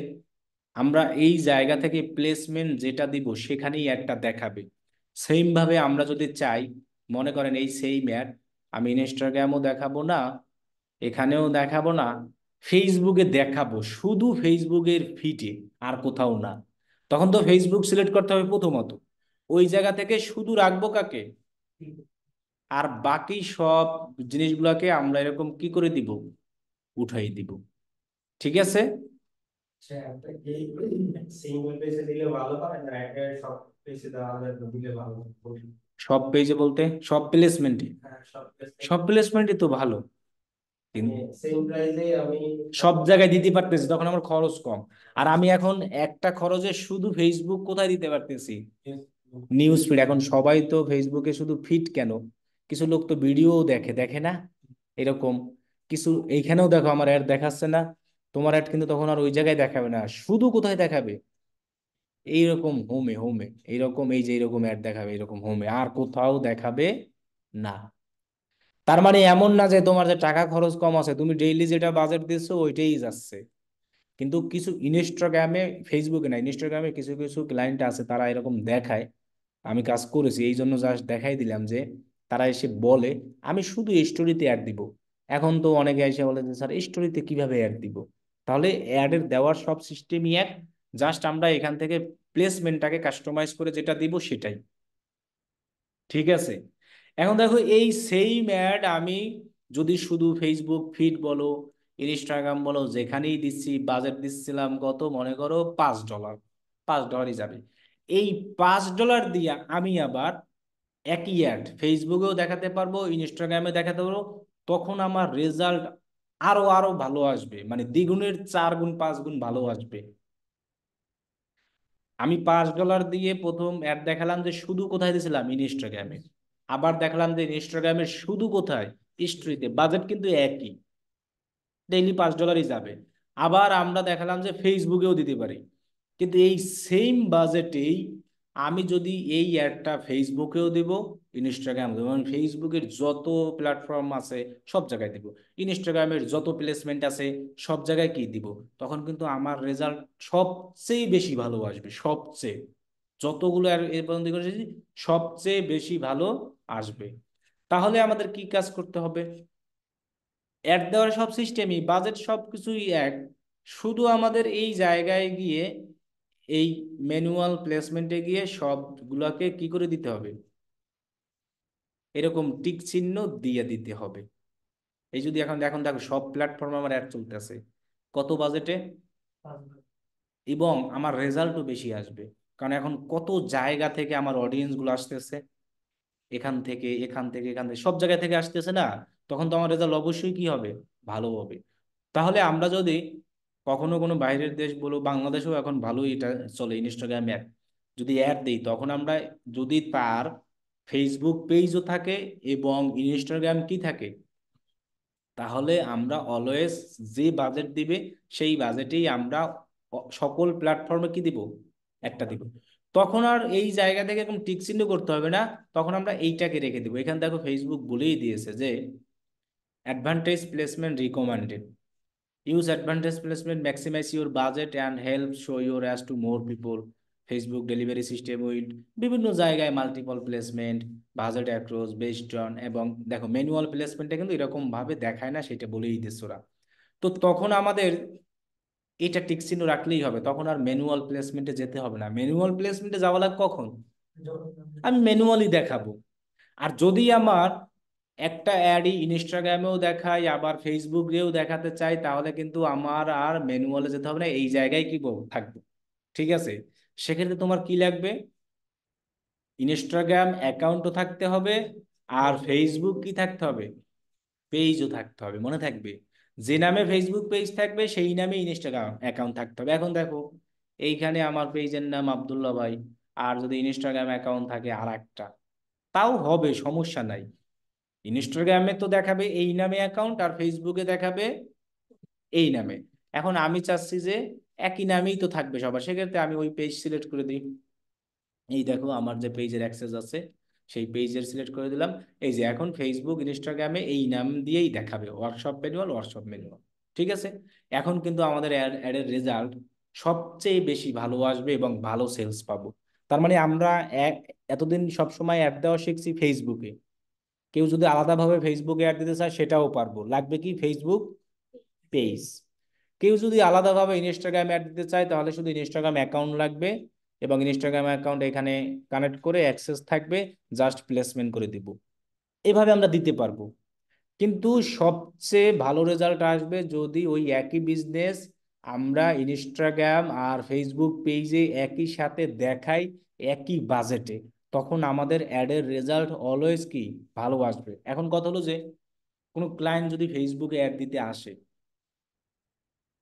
আমরা এই জায়গা থেকে প্লেসমেন্ট যেটা দিব সেখানেই একটা দেখাবে সেমভাবে আমরা যদি চাই মনে করেন এই সেই ম্যাট আমি ইনস্টাগ্রামও দেখাবো না এখানেও দেখাবো না ফেসবুকে দেখাবো শুধু ফেসবুকের ফিটে আর কোথাও না তখন তো ফেসবুক সিলেক্ট করতে হবে প্রথমত ওই জায়গা থেকে শুধু রাখবো কাকে আর বাকি সব জিনিসগুলোকে আমরা এরকম কি করে দিব উঠাই দিব ঠিক আছে ভালো আচ্ছা, সব পেজে বলতে সব প্লেসমেন্টে হ্যাঁ, সব প্লেসমেন্টে তো ভালো হ্যাঁ, সব জায়গায় দিতে পারতেছি তখন আমার খরচ কম আর আমি এখন একটা খরচে শুধু ফেসবুক কোথায় দিতে পারতেছি নিউজ ফিড এখন সবাই তো ফেসবুকে শুধু ফিড কেন কিছু লোক তো ভিডিও দেখে দেখে না এরকম কিছু এইখানেও দেখো আমার অ্যাড দেখাচ্ছে না তোমার অ্যাড কিন্তু তখন আর ওই জায়গায় দেখাবে না শুধু কোথায় দেখাবে এইরকম হোমে হোমে এইরকম এই যে এইরকম অ্যাড দেখাবে এইরকম হোমে আর কোথাও দেখাবে না তার মানে এমন না যে তোমার যে টাকা খরচ কম আছে তুমি ডেইলি যেটা বাজেট দিচ্ছ ওইটাই যাচ্ছে কিন্তু কিছু ইনস্টাগ্রামে ফেসবুকে না ইনস্টাগ্রামে কিছু কিছু ক্লায়েন্ট আছে তারা এরকম দেখায় আমি কাজ করেছি এই জন্য জাস্ট দেখাই দিলাম যে তারা এসে বলে আমি শুধু স্টোরিতে অ্যাড দিব এখন তো অনেকে এসে বলে যে স্যার স্টোরিতে কিভাবে অ্যাড দিব তাহলে অ্যাডের দেওয়ার সব সিস্টেমই এক জাস্ট আমরা এখান থেকে প্লেসমেন্টটাকে কাস্টমাইজ করে যেটা দিব সেটাই ঠিক আছে এখন দেখো এই সেম অ্যাড আমি যদি শুধু ফেসবুক ফিড বলো ইনস্টাগ্রাম বলো যেখানেই দিচ্ছি বাজেট দিচ্ছিলাম কত মনে করো পাঁচ ডলার পাঁচ ডলারই যাবে এই পাঁচ ডলার দিয়ে আমি আবার একই অ্যাড ফেসবুকেও দেখাতে পারবো ইনস্টাগ্রামে দেখাতে পারবো তখন আমার রেজাল্ট আরও আরও ভালো আসবে মানে দ্বিগুণের চার গুণ পাঁচ গুণ ভালো আসবে আমি পাঁচ ডলার দিয়ে প্রথম অ্যাড দেখালাম যে শুধু কোথায় দিয়েছিলাম ইনস্টাগ্রামে আবার দেখালাম যে ইনস্টাগ্রামে শুধু কোথায় স্টোরিতে বাজেট কিন্তু একই ডেইলি পাঁচ ডলারই যাবে আবার আমরা দেখালাম যে ফেসবুকেও দিতে পারি কিন্তু এই সেম বাজেটেই আমি যদি এই অ্যাডটা ফেসবুকেও দেব ইনস্টাগ্রাম দেবো আমি ফেসবুকের যত প্ল্যাটফর্ম আছে সব জায়গায় দেব ইনস্টাগ্রামের যত প্লেসমেন্ট আছে সব জায়গায় কি দিব তখন কিন্তু আমার রেজাল্ট সবচেয়ে বেশি ভালো আসবে সবচেয়ে যতগুলো এর পর্যন্ত করেছি সবচেয়ে বেশি ভালো আসবে তাহলে আমাদের কি কাজ করতে হবে অ্যাড দেওয়ার সব সিস্টেমই বাজেট সব কিছুই এক শুধু আমাদের এই জায়গায় গিয়ে এই ম্যানুয়াল প্লেসমেন্টে গিয়ে সবগুলোকে কি করে দিতে হবে এরকম টিক চিহ্ন দিয়ে দিতে হবে এই যদি এখন এখন দেখো সব প্ল্যাটফর্মে আমার অ্যাড চলতেছে কত বাজেটে এবং আমার রেজাল্টও বেশি আসবে কারণ এখন কত জায়গা থেকে আমার অডিয়েন্সগুলো আসতেছে এখান থেকে এখান থেকে এখান থেকে সব জায়গা থেকে আসতেছে না তখন তো আমার রেজাল্ট অবশ্যই কি হবে ভালো হবে তাহলে আমরা যদি কখনো কোনো বাইরের দেশ বলো বাংলাদেশেও এখন ভালোই এটা চলে ইনস্টাগ্রাম অ্যাড যদি অ্যাড দিই তখন আমরা যদি তার ফেসবুক পেজও থাকে এবং ইনস্টাগ্রাম কি থাকে তাহলে আমরা অলওয়েজ যে বাজেট দিবে সেই বাজেটেই আমরা সকল প্ল্যাটফর্মে কি দিব একটা দিব তখন আর এই জায়গা থেকে এরকম টিকচিহ্ন চিহ্ন করতে হবে না তখন আমরা এইটাকে রেখে দেবো এখানে দেখো ফেসবুক বলেই দিয়েছে যে advantage placement recommended Use advantage placement, maximize your budget and help show your ads to more people. Facebook delivery system with বিভিন্ন জায়গায় মাল্টিপল প্লেসমেন্ট বাজেট অ্যাক্রোস বেস্টন এবং দেখো ম্যানুয়াল প্লেসমেন্টটা কিন্তু এরকমভাবে দেখায় না সেটা বলেই দিচ্ছে ওরা তো তখন আমাদের এটা টিকসিন রাখলেই হবে তখন আর ম্যানুয়াল প্লেসমেন্টে যেতে হবে না ম্যানুয়াল প্লেসমেন্টে যাওয়া লাগ কখন আমি ম্যানুয়ালি দেখাবো আর যদি আমার একটা অ্যাডই ইনস্টাগ্রামেও দেখাই আবার ফেসবুকেও দেখাতে চাই তাহলে কিন্তু আমার আর ম্যানুয়ালে যেতে হবে না এই জায়গায় কি থাকবে ঠিক আছে সেক্ষেত্রে তোমার কি লাগবে ইনস্টাগ্রাম অ্যাকাউন্টও থাকতে হবে আর ফেসবুক কি থাকতে হবে পেজও থাকতে হবে মনে থাকবে যে নামে ফেসবুক পেজ থাকবে সেই নামে ইনস্টাগ্রাম অ্যাকাউন্ট থাকতে হবে এখন দেখো এইখানে আমার পেজের নাম আবদুল্লা ভাই আর যদি ইনস্টাগ্রাম অ্যাকাউন্ট থাকে আর একটা তাও হবে সমস্যা নাই ইনস্টাগ্রামে তো দেখাবে এই নামে অ্যাকাউন্ট আর ফেসবুকে দেখাবে এই নামে এখন আমি চাচ্ছি যে একই নামেই তো থাকবে সবার সেক্ষেত্রে আমি ওই পেজ সিলেক্ট করে দিই এই দেখো আমার যে পেজের অ্যাক্সেস আছে সেই পেজের সিলেক্ট করে দিলাম এই যে এখন ফেসবুক ইনস্টাগ্রামে এই নাম দিয়েই দেখাবে ওয়ার্কশপ ম্যানুয়াল ওয়ার্কশপ ম্যানুয়াল ঠিক আছে এখন কিন্তু আমাদের অ্যাডের রেজাল্ট সবচেয়ে বেশি ভালো আসবে এবং ভালো সেলস পাবো তার মানে আমরা এতদিন সবসময় অ্যাড দেওয়া শিখছি ফেসবুকে কেউ যদি আলাদাভাবে ফেসবুকে অ্যাড দিতে চায় সেটাও পারবো লাগবে কি ফেসবুক পেজ কেউ যদি আলাদাভাবে ইনস্টাগ্রাম অ্যাড দিতে চায় তাহলে শুধু ইনস্টাগ্রাম অ্যাকাউন্ট লাগবে এবং ইনস্টাগ্রাম অ্যাকাউন্ট এখানে কানেক্ট করে অ্যাক্সেস থাকবে জাস্ট প্লেসমেন্ট করে দিব এভাবে আমরা দিতে পারবো কিন্তু সবচেয়ে ভালো রেজাল্ট আসবে যদি ওই একই বিজনেস আমরা ইনস্টাগ্রাম আর ফেসবুক পেজে একই সাথে দেখাই একই বাজেটে তখন আমাদের অ্যাডের রেজাল্ট অলওয়েজ কি ভালো আসবে এখন কথা হলো যে কোনো ক্লায়েন্ট যদি ফেসবুকে অ্যাড দিতে আসে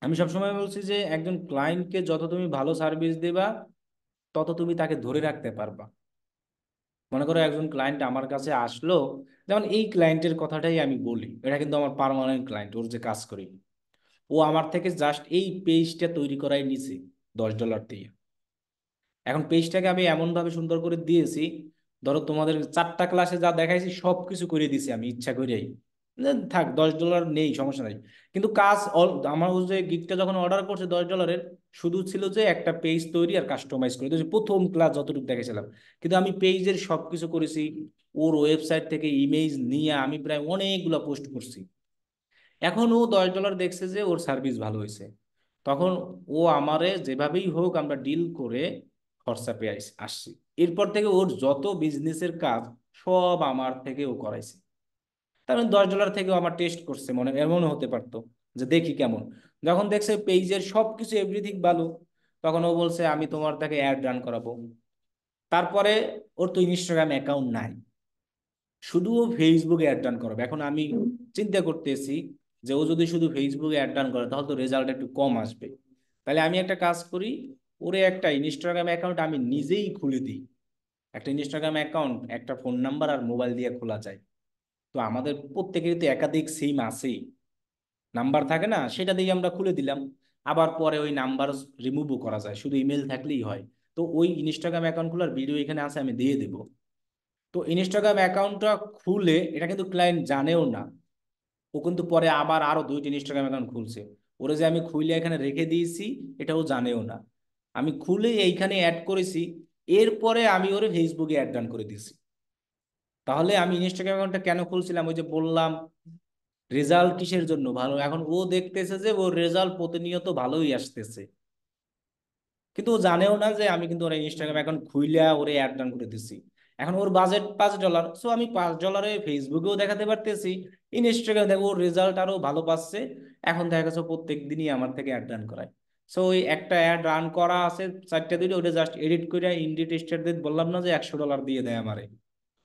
আমি সবসময় বলছি যে একজন ক্লায়েন্টকে যত তুমি ভালো সার্ভিস দেবা তত তুমি তাকে ধরে রাখতে পারবা মনে করো একজন ক্লায়েন্ট আমার কাছে আসলো যেমন এই ক্লায়েন্টের কথাটাই আমি বলি এটা কিন্তু আমার পারমানেন্ট ক্লায়েন্ট ওর যে কাজ করি ও আমার থেকে জাস্ট এই পেজটা তৈরি করাই নিছে দশ ডলার দিয়ে এখন পেজটাকে আমি এমনভাবে সুন্দর করে দিয়েছি ধরো তোমাদের চারটা ক্লাসে যা দেখাইছি সব কিছু করে দিছি আমি ইচ্ছা করেই থাক দশ ডলার নেই সমস্যা নাই কিন্তু কাজ আমার যে গিফটটা যখন অর্ডার করছে দশ ডলারের শুধু ছিল যে একটা পেজ তৈরি আর কাস্টমাইজ করে তো প্রথম ক্লাস যতটুকু দেখেছিলাম কিন্তু আমি পেজের সব কিছু করেছি ওর ওয়েবসাইট থেকে ইমেজ নিয়ে আমি প্রায় অনেকগুলো পোস্ট করছি এখন ও দশ ডলার দেখছে যে ওর সার্ভিস ভালো হয়েছে তখন ও আমারে যেভাবেই হোক আমরা ডিল করে খরচা পেয়ে আসছি এরপর থেকে ওর যত বিজনেসের কাজ সব আমার থেকে ও করাইছে তার মানে দশ ডলার থেকেও আমার টেস্ট করছে মনে এমনও হতে পারতো যে দেখি কেমন যখন দেখছে পেজের সব কিছু এভরিথিং ভালো তখন ও বলছে আমি তোমার তাকে অ্যাড রান করাবো তারপরে ওর তো ইনস্টাগ্রাম অ্যাকাউন্ট নাই শুধু ও ফেসবুকে অ্যাড রান করাবে এখন আমি চিন্তা করতেছি যে ও যদি শুধু ফেসবুকে অ্যাড রান করে তাহলে তো রেজাল্ট একটু কম আসবে তাহলে আমি একটা কাজ করি ওরে একটা ইনস্টাগ্রাম অ্যাকাউন্ট আমি নিজেই খুলে দিই একটা ইনস্টাগ্রাম অ্যাকাউন্ট একটা ফোন নাম্বার আর মোবাইল দিয়ে খোলা যায় তো আমাদের প্রত্যেকেরই তো একাধিক সিম আসেই নাম্বার থাকে না সেটা দিয়ে আমরা খুলে দিলাম আবার পরে ওই নাম্বার রিমুভও করা যায় শুধু ইমেল থাকলেই হয় তো ওই ইনস্টাগ্রাম অ্যাকাউন্ট খোলার ভিডিও এখানে আছে আমি দিয়ে দেব তো ইনস্টাগ্রাম অ্যাকাউন্টটা খুলে এটা কিন্তু ক্লায়েন্ট জানেও না ও কিন্তু পরে আবার আরও দুইটি ইনস্টাগ্রাম অ্যাকাউন্ট খুলছে ওরা যে আমি খুলে এখানে রেখে দিয়েছি এটাও জানেও না আমি খুলে এইখানে অ্যাড করেছি এরপরে আমি ওরে ফেসবুকে অ্যাড ডান করে দিয়েছি তাহলে আমি ইনস্টাগ্রাম অ্যাকাউন্টটা কেন খুলছিলাম ওই যে বললাম রেজাল্ট কিসের জন্য ভালো এখন ও দেখতেছে যে ওর রেজাল্ট প্রতিনিয়ত ভালোই আসতেছে কিন্তু ও জানেও না যে আমি কিন্তু ওরা ইনস্টাগ্রাম অ্যাকাউন্ট খুইলা ওরে অ্যাড ডান করে দিছি এখন ওর বাজেট পাঁচ ডলার সো আমি পাঁচ ডলারে ফেসবুকেও দেখাতে পারতেছি ইনস্টাগ্রাম দেখো ওর রেজাল্ট আরও ভালো পাচ্ছে এখন দেখা গেছে প্রত্যেক দিনই আমার থেকে অ্যাড ডান করায় সো ওই একটা অ্যাড রান করা আছে চারটে দিলে ওটা জাস্ট এডিট করে ইন্ডি টেস্টারদের বললাম না যে একশো ডলার দিয়ে দেয় আমারে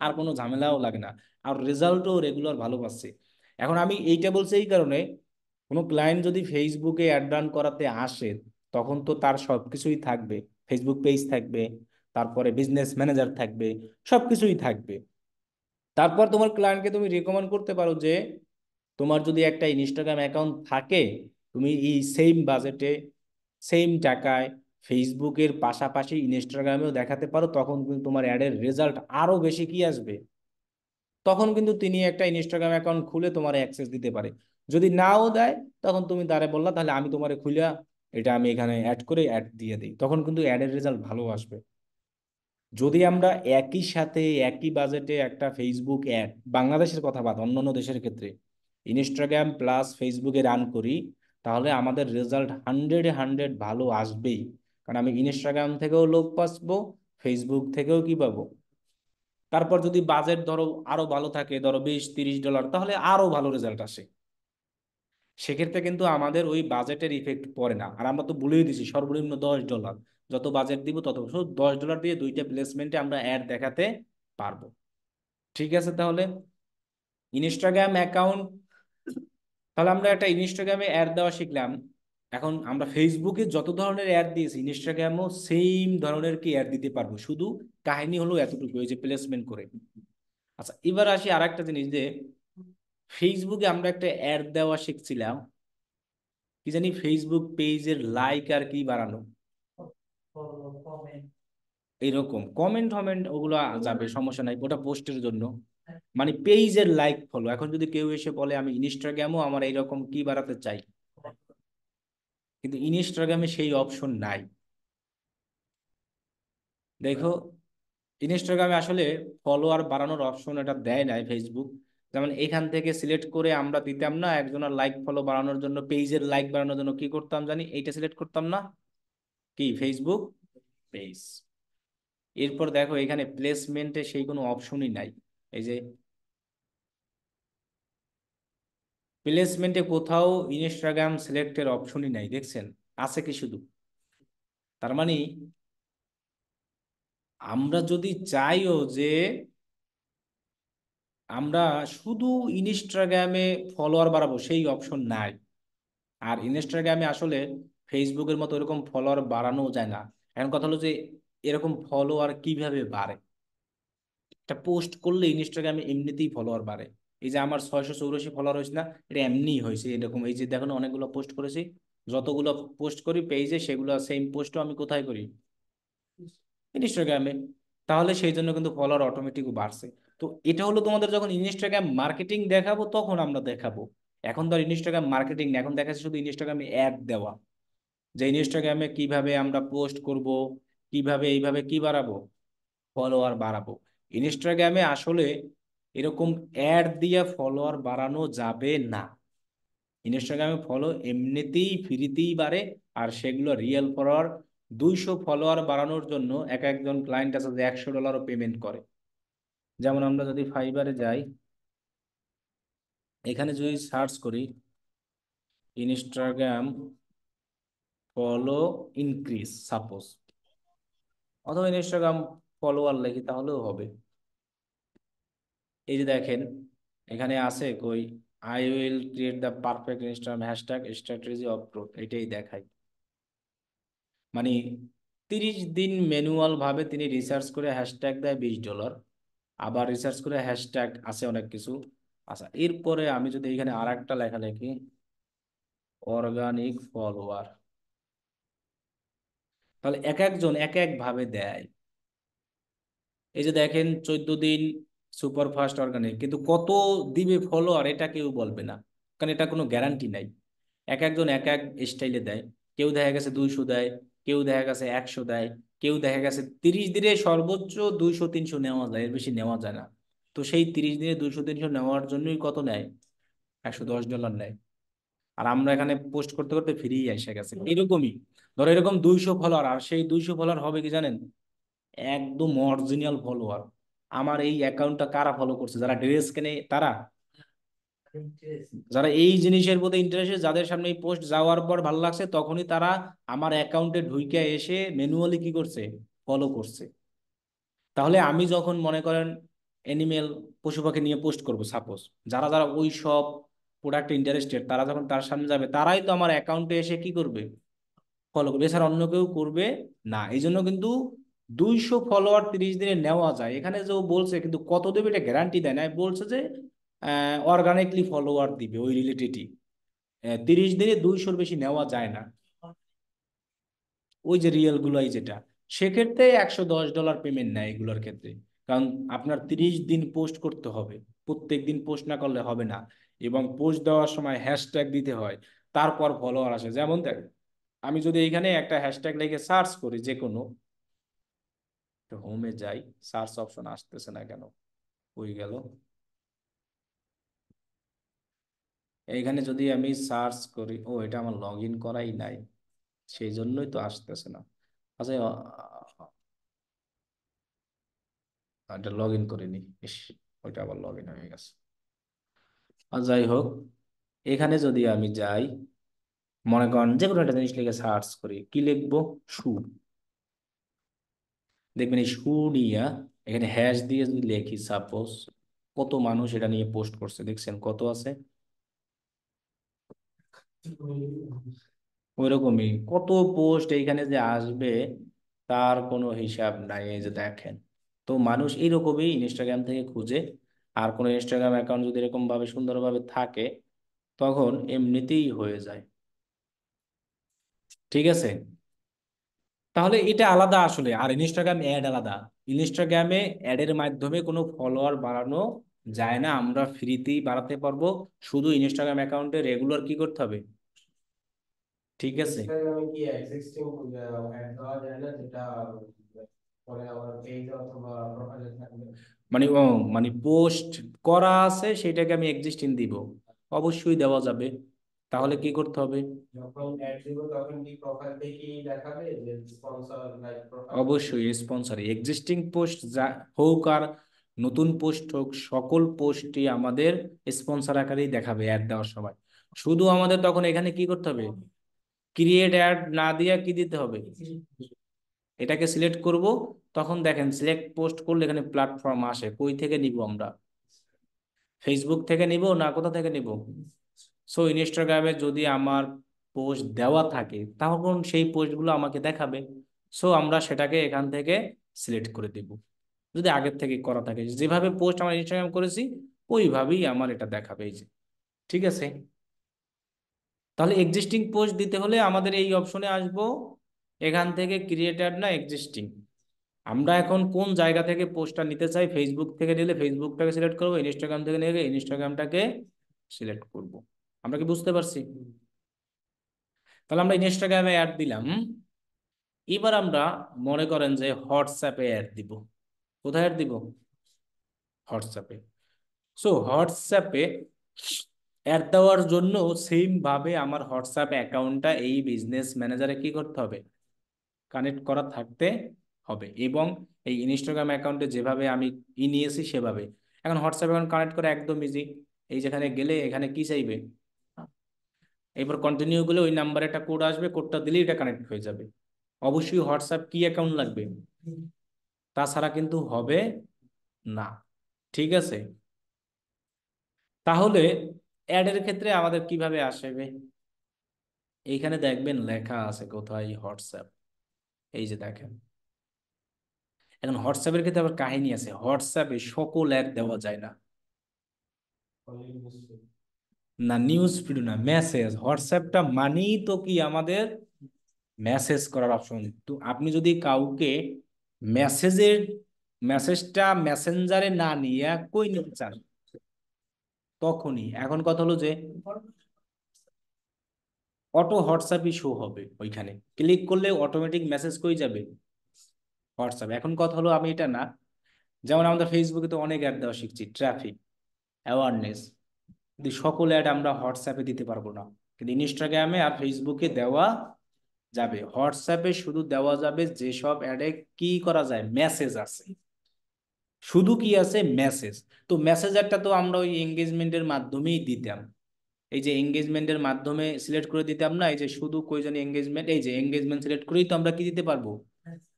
আর কোনো ঝামেলাও লাগে না আর রেজাল্টও রেগুলার ভালো পাচ্ছে এখন আমি এইটা বলছি এই কারণে কোনো ক্লায়েন্ট যদি ফেসবুকে অ্যাড রান করাতে আসে তখন তো তার সব কিছুই থাকবে ফেসবুক পেজ থাকবে তারপরে বিজনেস ম্যানেজার থাকবে সব কিছুই থাকবে তারপর তোমার ক্লায়েন্টকে তুমি রেকমেন্ড করতে পারো যে তোমার যদি একটা ইনস্টাগ্রাম অ্যাকাউন্ট থাকে তুমি এই সেম বাজেটে সেম টাকায় ফেসবুকের পাশাপাশি ইনস্টাগ্রামেও দেখাতে পারো তখন কিন্তু তোমার অ্যাডের রেজাল্ট আরও বেশি কি আসবে তখন কিন্তু তিনি একটা ইনস্টাগ্রাম অ্যাকাউন্ট খুলে তোমার অ্যাক্সেস দিতে পারে যদি নাও দেয় তখন তুমি তারে বললা তাহলে আমি তোমারে খুলিয়া এটা আমি এখানে অ্যাড করে অ্যাড দিয়ে দিই তখন কিন্তু অ্যাডের রেজাল্ট ভালো আসবে যদি আমরা একই সাথে একই বাজেটে একটা ফেসবুক অ্যাড বাংলাদেশের কথা বাদ অন্যান্য দেশের ক্ষেত্রে ইনস্টাগ্রাম প্লাস ফেসবুকে রান করি তাহলে আমাদের রেজাল্ট হান্ড্রেডে হান্ড্রেড ভালো আসবেই কারণ আমি ইনস্টাগ্রাম থেকেও লোক পাসবো ফেসবুক থেকেও কি পাবো তারপর যদি বাজেট ধরো আরো ভালো থাকে ধরো বিশ তিরিশ ডলার তাহলে আরো ভালো রেজাল্ট আসে সেক্ষেত্রে কিন্তু আমাদের ওই বাজেটের ইফেক্ট পড়ে না আর আমরা তো বলেই দিছি সর্বনিম্ন দশ ডলার যত বাজেট দিব তত শুধু দশ ডলার দিয়ে দুইটা প্লেসমেন্টে আমরা অ্যাড দেখাতে পারবো ঠিক আছে তাহলে ইনস্টাগ্রাম অ্যাকাউন্ট তাহলে আমরা একটা ইনস্টাগ্রামে অ্যাড দেওয়া শিখলাম এখন আমরা ফেসবুকে যত ধরনের অ্যাড দিয়েছি ইনস্টাগ্রামও সেম ধরনের কি অ্যাড দিতে পারবো শুধু কাহিনী হলো এতটুকু যে প্লেসমেন্ট করে আচ্ছা এবার আসি আর একটা জিনিস যে ফেসবুকে আমরা একটা অ্যাড দেওয়া শিখছিলাম কি জানি ফেসবুক পেজের লাইক আর কি বাড়ানো এরকম কমেন্ট টমেন্ট ওগুলো যাবে সমস্যা নাই ওটা পোস্টের জন্য মানে পেজের লাইক ফলো এখন যদি কেউ এসে বলে আমি ইনস্টাগ্রামও আমার এইরকম কি বাড়াতে চাই কিন্তু ইনস্টাগ্রামে সেই অপশন নাই দেখো ইনস্টাগ্রামে আসলে ফলোয়ার বাড়ানোর অপশন এটা দেয় নাই ফেসবুক যেমন এখান থেকে সিলেক্ট করে আমরা দিতাম না একজনের লাইক ফলো বাড়ানোর জন্য পেজের লাইক বাড়ানোর জন্য কি করতাম জানি এইটা সিলেক্ট করতাম না কি ফেসবুক পেজ এরপর দেখো এখানে প্লেসমেন্টে সেই কোনো অপশনই নাই এই যে প্লেসমেন্টে কোথাও ইনস্টাগ্রাম সিলেক্টের অপশনই নাই দেখছেন আছে কি শুধু তার মানে আমরা যদি চাইও যে আমরা শুধু ইনস্টাগ্রামে ফলোয়ার বাড়াবো সেই অপশন নাই আর ইনস্টাগ্রামে আসলে ফেসবুকের মতো এরকম ফলোয়ার বাড়ানো যায় না এখন কথা হলো যে এরকম ফলোয়ার কিভাবে বাড়ে একটা পোস্ট করলে ইনস্টাগ্রামে এমনিতেই ফলোয়ার বাড়ে এই যে আমার ছয়শো চৌরাশি ফলোয়ার হয়েছে না এটা এমনিই হয়েছে এরকম এই যে দেখুন অনেকগুলো পোস্ট করেছি যতগুলো পোস্ট করি পেজে সেগুলো সেম পোস্টও আমি কোথায় করি ইনস্টাগ্রামে তাহলে সেই জন্য কিন্তু ফলোয়ার অটোমেটিকও বাড়ছে তো এটা হলো তোমাদের যখন ইনস্টাগ্রাম মার্কেটিং দেখাবো তখন আমরা দেখাবো এখন ধর ইনস্টাগ্রাম মার্কেটিং এখন দেখাচ্ছে শুধু ইনস্টাগ্রামে অ্যাড দেওয়া যে ইনস্টাগ্রামে কিভাবে আমরা পোস্ট করব কিভাবে এইভাবে কি বাড়াবো ফলোয়ার বাড়াবো ইনস্টাগ্রামে আসলে এরকম অ্যাড দিয়ে ফলোয়ার বাড়ানো যাবে না ইনস্টাগ্রামে ফলো এমনিতেই ফ্রিতেই বাড়ে আর সেগুলো রিয়েল ফলোয়ার দুইশো ফলোয়ার বাড়ানোর জন্য এক একজন ক্লায়েন্ট আছে যে একশো ডলারও পেমেন্ট করে যেমন আমরা যদি ফাইবারে যাই এখানে যদি সার্চ করি ইনস্টাগ্রাম ফলো ইনক্রিজ সাপোজ অথবা ইনস্টাগ্রাম ফলোয়ার লেখি তাহলেও হবে এই যে দেখেন এখানে আছে কই I will create the perfect Instagram hashtag strategy of growth এটাই দেখাই মানে তিরিশ দিন ম্যানুয়াল ভাবে তিনি রিসার্চ করে হ্যাশট্যাগ দেয় বিশ ডলার আবার রিসার্চ করে হ্যাশট্যাগ আছে অনেক কিছু আচ্ছা এরপরে আমি যদি এখানে আর একটা লেখা লেখি অর্গানিক ফলোয়ার তাহলে এক একজন এক একভাবে দেয় এই যে দেখেন চোদ্দ দিন সুপার ফাস্ট অর্গানিক কিন্তু কত দিবে ফলো আর এটা কেউ বলবে না কারণ এটা কোনো গ্যারান্টি নাই এক একজন এক এক স্টাইলে দেয় কেউ দেখা গেছে দুইশো দেয় কেউ দেখা গেছে একশো দেয় কেউ দেখা গেছে তিরিশ দিনে সর্বোচ্চ দুইশো তিনশো নেওয়া যায় এর বেশি নেওয়া যায় না তো সেই তিরিশ দিনে দুইশো তিনশো নেওয়ার জন্যই কত নেয় একশো দশ ডলার নেয় আর আমরা এখানে পোস্ট করতে করতে ফিরিয়ে এসে গেছে এরকমই ধরো এরকম দুইশো ফলোয়ার আর সেই দুইশো ফলোয়ার হবে কি জানেন একদম অরিজিনাল ফলোয়ার আমার এই অ্যাকাউন্টটা কারা ফলো করছে যারা ড্রেস কেনে তারা যারা এই জিনিসের প্রতি ইন্টারেস্ট যাদের সামনে এই পোস্ট যাওয়ার পর ভালো লাগছে তখনই তারা আমার অ্যাকাউন্টে ঢুইকে এসে ম্যানুয়ালি কি করছে ফলো করছে তাহলে আমি যখন মনে করেন অ্যানিমেল পশু পাখি নিয়ে পোস্ট করব সাপোজ যারা যারা ওই সব প্রোডাক্টে ইন্টারেস্টেড তারা যখন তার সামনে যাবে তারাই তো আমার অ্যাকাউন্টে এসে কি করবে ফলো করবে এছাড়া অন্য কেউ করবে না এই জন্য কিন্তু দুইশো ফলোয়ার তিরিশ দিনে নেওয়া যায় এখানে যে ও বলছে কিন্তু কত দেবে এটা গ্যারান্টি দেয় না বলছে যে অর্গানিকলি ফলোয়ার দিবে ওই রিলেটেডই তিরিশ দিনে দুইশোর বেশি নেওয়া যায় না ওই যে রিয়েল গুলাই যেটা সেক্ষেত্রে একশো দশ ডলার পেমেন্ট নেয় এগুলোর ক্ষেত্রে কারণ আপনার তিরিশ দিন পোস্ট করতে হবে প্রত্যেক দিন পোস্ট না করলে হবে না এবং পোস্ট দেওয়ার সময় হ্যাশট্যাগ দিতে হয় তারপর ফলোয়ার আসে যেমন দেখ আমি যদি এখানে একটা হ্যাশট্যাগ লিখে সার্চ করি যে কোনো তো হোমে যাই সার্চ অপশন আসতেছে না কেন ওই গেল এইখানে যদি আমি সার্চ করি ও এটা আমার লগ ইন করাই নাই সেই জন্যই তো আসতেছে না আচ্ছা এটা লগ ইন করিনি ইস ওইটা আবার লগ ইন হয়ে গেছে আর যাই হোক এখানে যদি আমি যাই মনে করেন যে কোনো একটা জিনিস লিখে সার্চ করি কি লিখবো শু দেখবেন এই সুনিয়া এখানে হ্যাশ দিয়ে যদি লেখি সাপোজ কত মানুষ এটা নিয়ে পোস্ট করছে দেখছেন কত আছে ওইরকমই কত পোস্ট এইখানে যে আসবে তার কোনো হিসাব নাই এই যে দেখেন তো মানুষ এইরকমই ইনস্টাগ্রাম থেকে খুঁজে আর কোনো ইনস্টাগ্রাম অ্যাকাউন্ট যদি এরকমভাবে সুন্দরভাবে থাকে তখন এমনিতেই হয়ে যায় ঠিক আছে তাহলে এটা আলাদা আসলে আর ইনস্টাগ্রাম অ্যাড আলাদা ইনস্টাগ্রামে অ্যাডের মাধ্যমে কোনো ফলোয়ার বাড়ানো যায় না আমরা ফ্রিতেই বাড়াতে পারবো শুধু ইনস্টাগ্রাম অ্যাকাউন্টে রেগুলার কি করতে হবে ঠিক আছে মানে মানে পোস্ট করা আছে সেটাকে আমি এক্সিস্টিং দিব অবশ্যই দেওয়া যাবে তাহলে কি করতে হবে অবশ্যই স্পন্সর এক্সিস্টিং পোস্ট যা হোক আর নতুন পোস্ট হোক সকল পোস্টই আমাদের স্পন্সর আকারেই দেখাবে অ্যাড দেওয়ার সময় শুধু আমাদের তখন এখানে কি করতে হবে ক্রিয়েট অ্যাড না দিয়ে কি দিতে হবে এটাকে সিলেক্ট করব তখন দেখেন সিলেক্ট পোস্ট করলে এখানে প্ল্যাটফর্ম আসে কই থেকে নিব আমরা ফেসবুক থেকে নিব না কোথা থেকে নিব সো ইনস্টাগ্রামে যদি আমার পোস্ট দেওয়া থাকে তখন সেই পোস্টগুলো আমাকে দেখাবে সো আমরা সেটাকে এখান থেকে সিলেক্ট করে দেব যদি আগের থেকে করা থাকে যেভাবে পোস্ট আমরা ইনস্টাগ্রাম করেছি ওইভাবেই আমার এটা দেখাবে এই যে ঠিক আছে তাহলে এক্সিস্টিং পোস্ট দিতে হলে আমাদের এই অপশনে আসব এখান থেকে ক্রিয়েটার না এক্সিস্টিং আমরা এখন কোন জায়গা থেকে পোস্টটা নিতে চাই ফেসবুক থেকে নিলে ফেসবুকটাকে সিলেক্ট করবো ইনস্টাগ্রাম থেকে নিলে ইনস্টাগ্রামটাকে সিলেক্ট করব আমরা কি বুঝতে পারছি তাহলে আমরা ইনস্টাগ্রামে অ্যাড দিলাম এবার আমরা মনে করেন যে হোয়াটসঅ্যাপে অ্যাড দিব কোথায় অ্যাড দিব হোয়াটসঅ্যাপে সো হোয়াটসঅ্যাপে অ্যাড দেওয়ার জন্য সেমভাবে আমার হোয়াটসঅ্যাপ অ্যাকাউন্টটা এই বিজনেস ম্যানেজারে কি করতে হবে কানেক্ট করা থাকতে হবে এবং এই ইনস্টাগ্রাম অ্যাকাউন্টে যেভাবে আমি ই নিয়েছি সেভাবে এখন হোয়াটসঅ্যাপ অ্যাকাউন্ট কানেক্ট করা একদম ইজি এই যেখানে গেলে এখানে কি চাইবে এরপর কন্টিনিউ গেলে ওই নাম্বারে একটা কোড আসবে কোডটা দিলেই এটা কানেক্ট হয়ে যাবে অবশ্যই হোয়াটসঅ্যাপ কি অ্যাকাউন্ট লাগবে তাছাড়া কিন্তু হবে না ঠিক আছে তাহলে অ্যাডের ক্ষেত্রে আমাদের কিভাবে আসবে এইখানে দেখবেন লেখা আছে কোথায় হোয়াটসঅ্যাপ এই যে দেখেন এখন হোয়াটসঅ্যাপের ক্ষেত্রে আবার কাহিনী আছে হোয়াটসঅ্যাপে সকল অ্যাড দেওয়া যায় না না নিউজ ফিড না মেসেজ হোয়াটসঅ্যাপটা মানেই তো কি আমাদের মেসেজ করার অপশন তো আপনি যদি কাউকে মেসেজের মেসেজটা মেসেঞ্জারে না নিয়ে কই নিতে চান তখনই এখন কথা হলো যে অটো হোয়াটসঅ্যাপই শো হবে ওইখানে ক্লিক করলে অটোমেটিক মেসেজ কই যাবে হোয়াটসঅ্যাপ এখন কথা হলো আমি এটা না যেমন আমাদের ফেসবুকে তো অনেক অ্যাড দেওয়া শিখছি ট্রাফিক অ্যাওয়ারনেস সকল অ্যাড আমরা হোয়াটসঅ্যাপে দিতে পারবো না কিন্তু ইনস্টাগ্রামে আর ফেসবুকে দেওয়া যাবে হোয়াটসঅ্যাপে শুধু দেওয়া যাবে যেসব অ্যাডে কি করা যায় মেসেজ আছে শুধু কি আছে মেসেজ তো মেসেজারটা তো আমরা ওই এঙ্গেজমেন্টের মাধ্যমেই দিতাম এই যে এঙ্গেজমেন্টের মাধ্যমে সিলেক্ট করে দিতাম না এই যে শুধু কয়জন এঙ্গেজমেন্ট এই যে এঙ্গেজমেন্ট সিলেক্ট করেই তো আমরা কি দিতে পারবো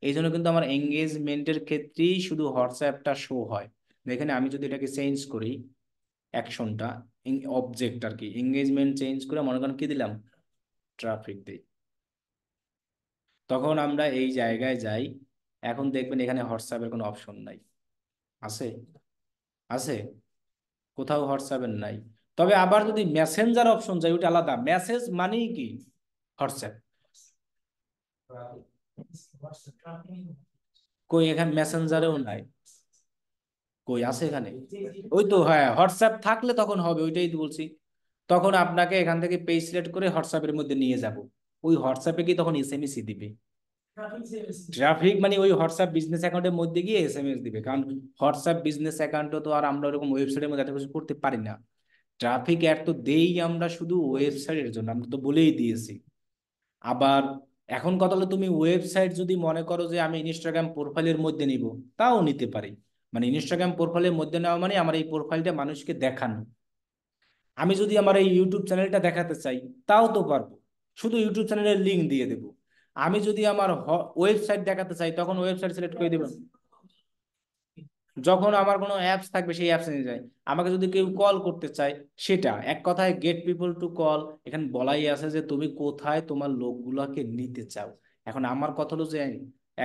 এই জন্য কিন্তু আমার এঙ্গেজমেন্টের ক্ষেত্রেই শুধু হোয়াটসঅ্যাপটা শো হয় যেখানে আমি যদি এটাকে চেঞ্জ করি অ্যাকশনটা অবজেক্ট আর কি এঙ্গেজমেন্ট চেঞ্জ করে মনে করেন কি দিলাম ট্রাফিক দিই তখন আমরা এই জায়গায় যাই এখন দেখবেন এখানে হোয়াটসঅ্যাপের কোনো অপশন নাই আছে আছে কোথাও হোয়াটসঅ্যাপের নাই তবে আবার যদি মেসেঞ্জার অপশন যায় ওটা আলাদা মেসেজ মানেই কি হোয়াটসঅ্যাপ কই এখানে মেসেঞ্জারেও নাই কই আছে এখানে ওই তো হ্যাঁ হোয়াটসঅ্যাপ থাকলে তখন হবে ওইটাই বলছি তখন আপনাকে এখান থেকে পেজ সিলেক্ট করে হোয়াটসঅ্যাপের মধ্যে নিয়ে যাব ওই হোয়াটসঅ্যাপে কি তখন এসএমএস দিবে ট্রাফিক মানে ওই হোয়াটসঅ্যাপ বিজনেস অ্যাকাউন্টের মধ্যে গিয়ে এসএমএস দিবে কারণ হোয়াটসঅ্যাপ বিজনেস অ্যাকাউন্টে তো আর আমরা ওরকম ওয়েবসাইটের মধ্যে এত কিছু করতে পারি না ট্রাফিক অ্যাড তো দেই আমরা শুধু ওয়েবসাইটের জন্য আমরা তো বলেই দিয়েছি আবার এখন কথা হলো তুমি ওয়েবসাইট যদি মনে করো যে আমি ইনস্টাগ্রাম প্রোফাইলের মধ্যে নিব তাও নিতে পারি মানে ইনস্টাগ্রাম প্রোফাইলের মধ্যে নেওয়া মানে আমার এই প্রোফাইলটা মানুষকে দেখানো আমি যদি আমার এই ইউটিউব চ্যানেলটা দেখাতে চাই তাও তো পারবো শুধু ইউটিউব চ্যানেলের লিঙ্ক দিয়ে দেব আমি যদি আমার ওয়েবসাইট দেখাতে চাই তখন ওয়েবসাইট সিলেক্ট করে দেবেন যখন আমার কোনো অ্যাপস থাকবে সেই অ্যাপস নিয়ে যায় আমাকে যদি কেউ কল করতে চায় সেটা এক কথায় গেট পিপল টু কল এখানে বলাই আছে যে তুমি কোথায় তোমার লোকগুলোকে নিতে চাও এখন আমার কথা হলো যে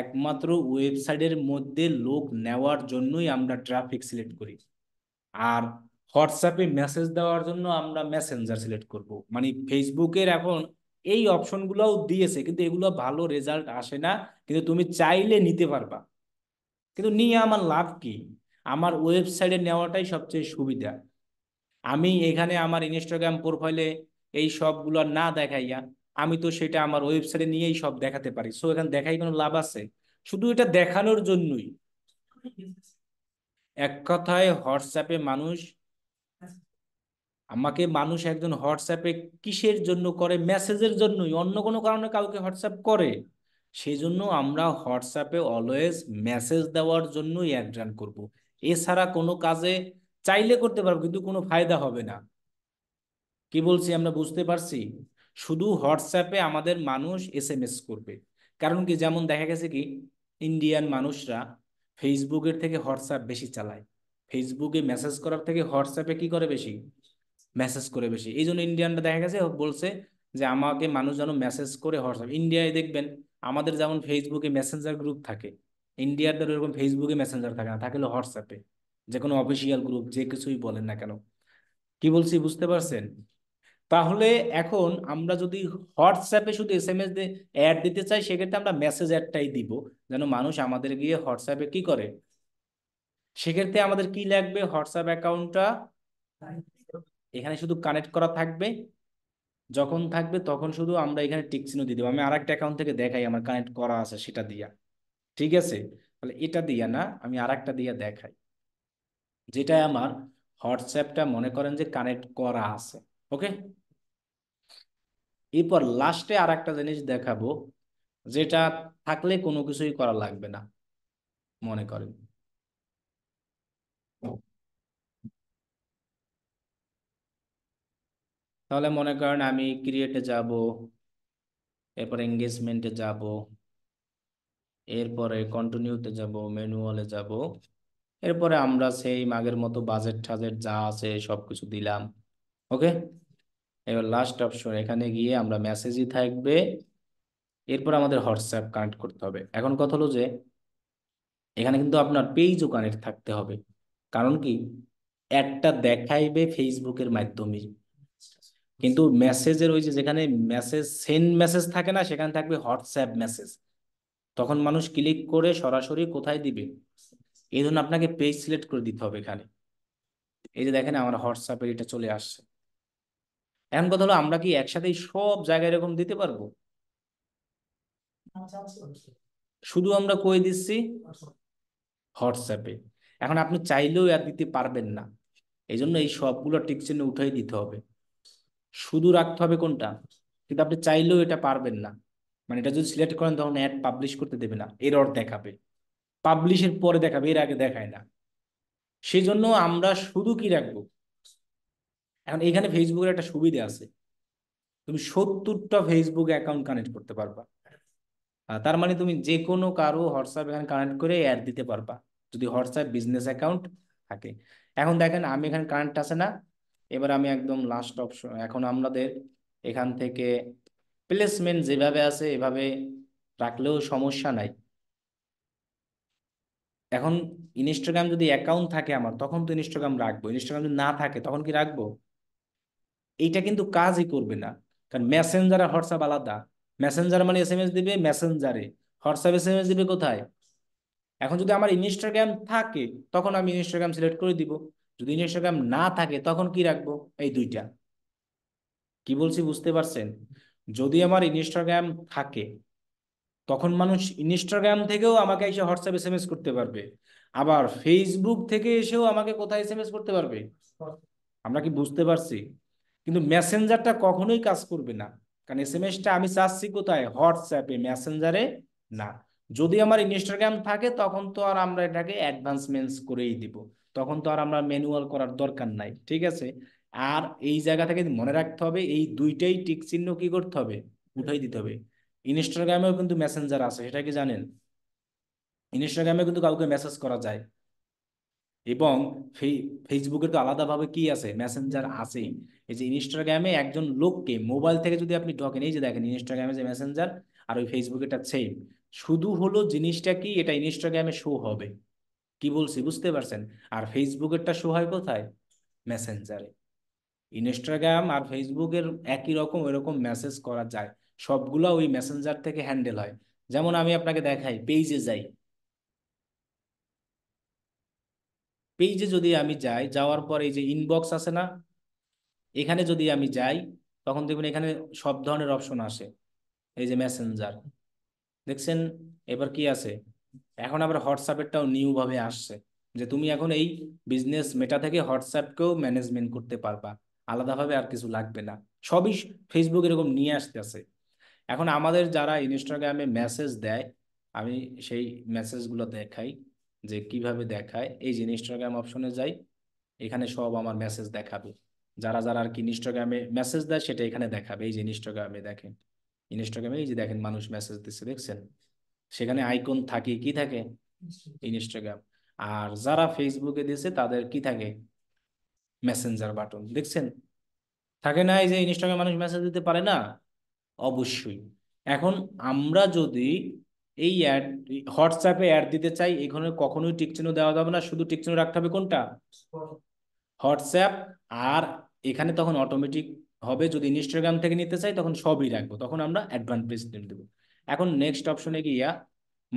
একমাত্র ওয়েবসাইটের মধ্যে লোক নেওয়ার জন্যই আমরা ট্রাফিক সিলেক্ট করি আর হোয়াটসঅ্যাপে মেসেজ দেওয়ার জন্য আমরা মেসেঞ্জার সিলেক্ট করব মানে ফেসবুকের এখন এই অপশনগুলোও দিয়েছে কিন্তু এগুলো ভালো রেজাল্ট আসে না কিন্তু তুমি চাইলে নিতে পারবা কিন্তু নিয়ে আমার লাভ কি আমার ওয়েবসাইটে নেওয়াটাই সবচেয়ে সুবিধা আমি এখানে আমার ইনস্টাগ্রাম প্রোফাইলে এই সবগুলো না দেখাইয়া আমি তো সেটা আমার ওয়েবসাইটে নিয়েই সব দেখাতে পারি সো এখানে দেখাই কোনো লাভ আছে শুধু এটা দেখানোর জন্যই এক কথায় হোয়াটসঅ্যাপে মানুষ আমাকে মানুষ একজন হোয়াটসঅ্যাপে কিসের জন্য করে মেসেজের জন্যই অন্য কোনো কারণে কাউকে হোয়াটসঅ্যাপ করে সেই জন্য আমরা হোয়াটসঅ্যাপে অলওয়েজ মেসেজ দেওয়ার জন্যই অ্যাড্রান করব। এছাড়া কোনো কাজে চাইলে করতে পারবো কিন্তু কোনো ফায়দা হবে না কি বলছি আমরা বুঝতে পারছি শুধু হোয়াটসঅ্যাপে আমাদের মানুষ এস এম এস করবে কারণ কি যেমন দেখা গেছে কি ইন্ডিয়ান মানুষরা ফেসবুকের থেকে হোয়াটসঅ্যাপ বেশি চালায় ফেসবুকে মেসেজ করার থেকে হোয়াটসঅ্যাপে কি করে বেশি মেসেজ করে বেশি এই জন্য ইন্ডিয়ানরা দেখা গেছে বলছে যে আমাকে মানুষ যেন মেসেজ করে হোয়াটসঅ্যাপ ইন্ডিয়ায় দেখবেন আমাদের যেমন ফেসবুকে মেসেঞ্জার গ্রুপ থাকে ইন্ডিয়ারদের ওইরকম ফেসবুকে মেসেঞ্জার থাকে না থাকলে হোয়াটসঅ্যাপে যে কোনো অফিসিয়াল গ্রুপ যে কিছুই বলেন না কেন কি বলছি বুঝতে পারছেন তাহলে এখন আমরা যদি হোয়াটসঅ্যাপে শুধু এস এম এস অ্যাড দিতে চাই সেক্ষেত্রে আমরা মেসেজ অ্যাডটাই দিব যেন মানুষ আমাদের গিয়ে হোয়াটসঅ্যাপে কি করে সেক্ষেত্রে আমাদের কি লাগবে হোয়াটসঅ্যাপ অ্যাকাউন্টটা এখানে শুধু কানেক্ট করা থাকবে যখন থাকবে তখন শুধু আমরা এখানে টিক দিয়ে দেবো আমি আর একটা অ্যাকাউন্ট থেকে দেখাই আমার কানেক্ট করা আছে সেটা দিয়া ঠিক আছে তাহলে এটা দিয়া না আমি আর একটা দিয়া দেখাই যেটা আমার হোয়াটসঅ্যাপটা মনে করেন যে কানেক্ট করা আছে ওকে এরপর লাস্টে আর একটা জিনিস দেখাবো যেটা থাকলে কোনো কিছুই করা লাগবে না মনে করেন তাহলে মনে করেন আমি ক্রিয়েটে যাব এরপর এঙ্গেজমেন্টে যাব এরপরে কন্টিনিউতে যাব ম্যানুয়ালে যাব এরপরে আমরা সেই মাগের মতো বাজেট টাজেট যা আছে সব কিছু দিলাম ওকে এবার লাস্ট অপশন এখানে গিয়ে আমরা মেসেজই থাকবে এরপর আমাদের হোয়াটসঅ্যাপ কানেক্ট করতে হবে এখন কথা হলো যে এখানে কিন্তু আপনার পেজও কানেক্ট থাকতে হবে কারণ কি একটা দেখাইবে ফেসবুকের মাধ্যমে কিন্তু মেসেজের ওই যে যেখানে মেসেজ সেন্ড মেসেজ থাকে না সেখানে থাকবে হোয়াটসঅ্যাপ মেসেজ তখন মানুষ ক্লিক করে সরাসরি কোথায় দিবে এই ধরনের আপনাকে পেজ সিলেক্ট করে দিতে হবে এখানে এই যে দেখেন আমার হোয়াটসঅ্যাপের এটা চলে আসছে এমন কথা হলো আমরা কি একসাথে সব জায়গায় এরকম দিতে পারবো শুধু আমরা কই দিচ্ছি হোয়াটসঅ্যাপে এখন আপনি চাইলেও আর দিতে পারবেন না এই জন্য এই সবগুলো টিক চিহ্ন উঠাই দিতে হবে শুধু রাখতে হবে কোনটা কিন্তু আপনি চাইলেও এটা পারবেন না মানে এটা যদি সিলেক্ট করেন তখন অ্যাড পাবলিশ করতে দেবে না এর অর্থ দেখাবে পাবলিশের পরে দেখাবে এর আগে দেখায় না সেই জন্য আমরা শুধু কি রাখবো এখন এখানে ফেসবুকের একটা সুবিধা আছে তুমি সত্তরটা ফেসবুক অ্যাকাউন্ট কানেক্ট করতে পারবা তার মানে তুমি যে কোনো কারো হোয়াটসঅ্যাপ এখানে কানেক্ট করে অ্যাড দিতে পারবা যদি হোয়াটসঅ্যাপ বিজনেস অ্যাকাউন্ট থাকে এখন দেখেন আমি এখানে কারেন্ট আছে না এবার আমি একদম লাস্ট অপশন এখন আমাদের এখান থেকে প্লেসমেন্ট যেভাবে আছে এভাবে রাখলেও সমস্যা নাই এখন ইনস্টাগ্রাম যদি অ্যাকাউন্ট থাকে আমার তখন তো ইনস্টাগ্রাম রাখবো ইনস্টাগ্রাম যদি না থাকে তখন কি রাখবো এইটা কিন্তু কাজই করবে না কারণ মেসেঞ্জার আর হোয়াটসঅ্যাপ আলাদা মেসেঞ্জার মানে এস এম এস দিবে মেসেঞ্জারে হোয়াটসঅ্যাপ এস এম এস দিবে কোথায় এখন যদি আমার ইনস্টাগ্রাম থাকে তখন আমি ইনস্টাগ্রাম সিলেক্ট করে দিব যদি ইনস্টাগ্রাম না থাকে তখন কি রাখবো এই দুইটা কি বলছি বুঝতে পারছেন যদি আমার ইনস্টাগ্রাম থাকে তখন মানুষ ইনস্টাগ্রাম থেকেও আমাকে এসে হোয়াটসঅ্যাপ এস এম এস করতে পারবে আবার ফেসবুক থেকে এসেও আমাকে কোথায় এস এম এস করতে পারবে আমরা কি বুঝতে পারছি কিন্তু মেসেঞ্জারটা কখনোই কাজ করবে না কারণ এস এম এসটা আমি চাচ্ছি কোথায় হোয়াটসঅ্যাপে মেসেঞ্জারে না যদি আমার ইনস্টাগ্রাম থাকে তখন তো আর আমরা এটাকে অ্যাডভান্সমেন্টস করেই দিব তখন তো আর আমরা ম্যানুয়াল করার দরকার নাই ঠিক আছে আর এই জায়গা থেকে মনে রাখতে হবে এই দুইটাই টিক চিহ্ন কি করতে হবে উঠাই দিতে হবে ইনস্টাগ্রামেও কিন্তু মেসেঞ্জার আছে সেটা কি জানেন ইনস্টাগ্রামে কিন্তু কাউকে মেসেজ করা যায় এবং ফেসবুকের তো আলাদাভাবে কি আছে মেসেঞ্জার আছেই এই যে ইনস্টাগ্রামে একজন লোককে মোবাইল থেকে যদি আপনি ঢকেন এই যে দেখেন ইনস্টাগ্রামে যে মেসেঞ্জার আর ওই ফেসবুকেটা সেম শুধু হলো জিনিসটা কি এটা ইনস্টাগ্রামে শো হবে কি বলছি বুঝতে পারছেন আর ফেসবুকেরটা শো হয় কোথায় মেসেঞ্জারে ইনস্টাগ্রাম আর ফেসবুকের একই রকম এরকম মেসেজ করা যায় সবগুলা ওই মেসেঞ্জার থেকে হ্যান্ডেল হয় যেমন আমি আপনাকে দেখাই পেজে যাই পেজে যদি আমি যাই যাওয়ার পর এই যে ইনবক্স আছে না এখানে যদি আমি যাই তখন দেখবেন এখানে সব ধরনের অপশন আসে এই যে মেসেঞ্জার দেখছেন এবার কি আছে এখন আবার হোয়াটসঅ্যাপেরটাও নিউভাবে আসছে যে তুমি এখন এই বিজনেস মেটা থেকে হোয়াটসঅ্যাপকেও ম্যানেজমেন্ট করতে পারবা আলাদাভাবে আর কিছু লাগবে না সবই ফেসবুক এরকম নিয়ে আসতে আছে এখন আমাদের যারা ইনস্টাগ্রামে মেসেজ দেয় আমি সেই মেসেজগুলো দেখাই যে কিভাবে দেখায় এই যে ইনস্টাগ্রাম অপশনে যাই এখানে সব আমার মেসেজ দেখাবে যারা যারা আর কি ইনস্টাগ্রামে মেসেজ দেয় সেটা এখানে দেখাবে এই যে ইনস্টাগ্রামে দেখেন ইনস্টাগ্রামে এই যে দেখেন মানুষ মেসেজ দিচ্ছে দেখছেন সেখানে আইকন থাকে কি থাকে ইনস্টাগ্রাম আর যারা ফেসবুকে দিয়েছে তাদের কি থাকে মেসেঞ্জার বাটন দেখছেন থাকে না এই যে ইনস্টাগ্রামে মানুষ মেসেজ দিতে পারে না অবশ্যই এখন আমরা যদি এই অ্যাড হোয়াটসঅ্যাপে অ্যাড দিতে চাই এখানে কখনোই টিকচিহ্ন দেওয়া যাবে না শুধু টিকচিহ্ন রাখতে হবে কোনটা হোয়াটসঅ্যাপ আর এখানে তখন অটোমেটিক হবে যদি ইনস্টাগ্রাম থেকে নিতে চাই তখন সবই রাখবো তখন আমরা অ্যাডভান্টেজ দেবো এখন নেক্সট অপশনে গিয়া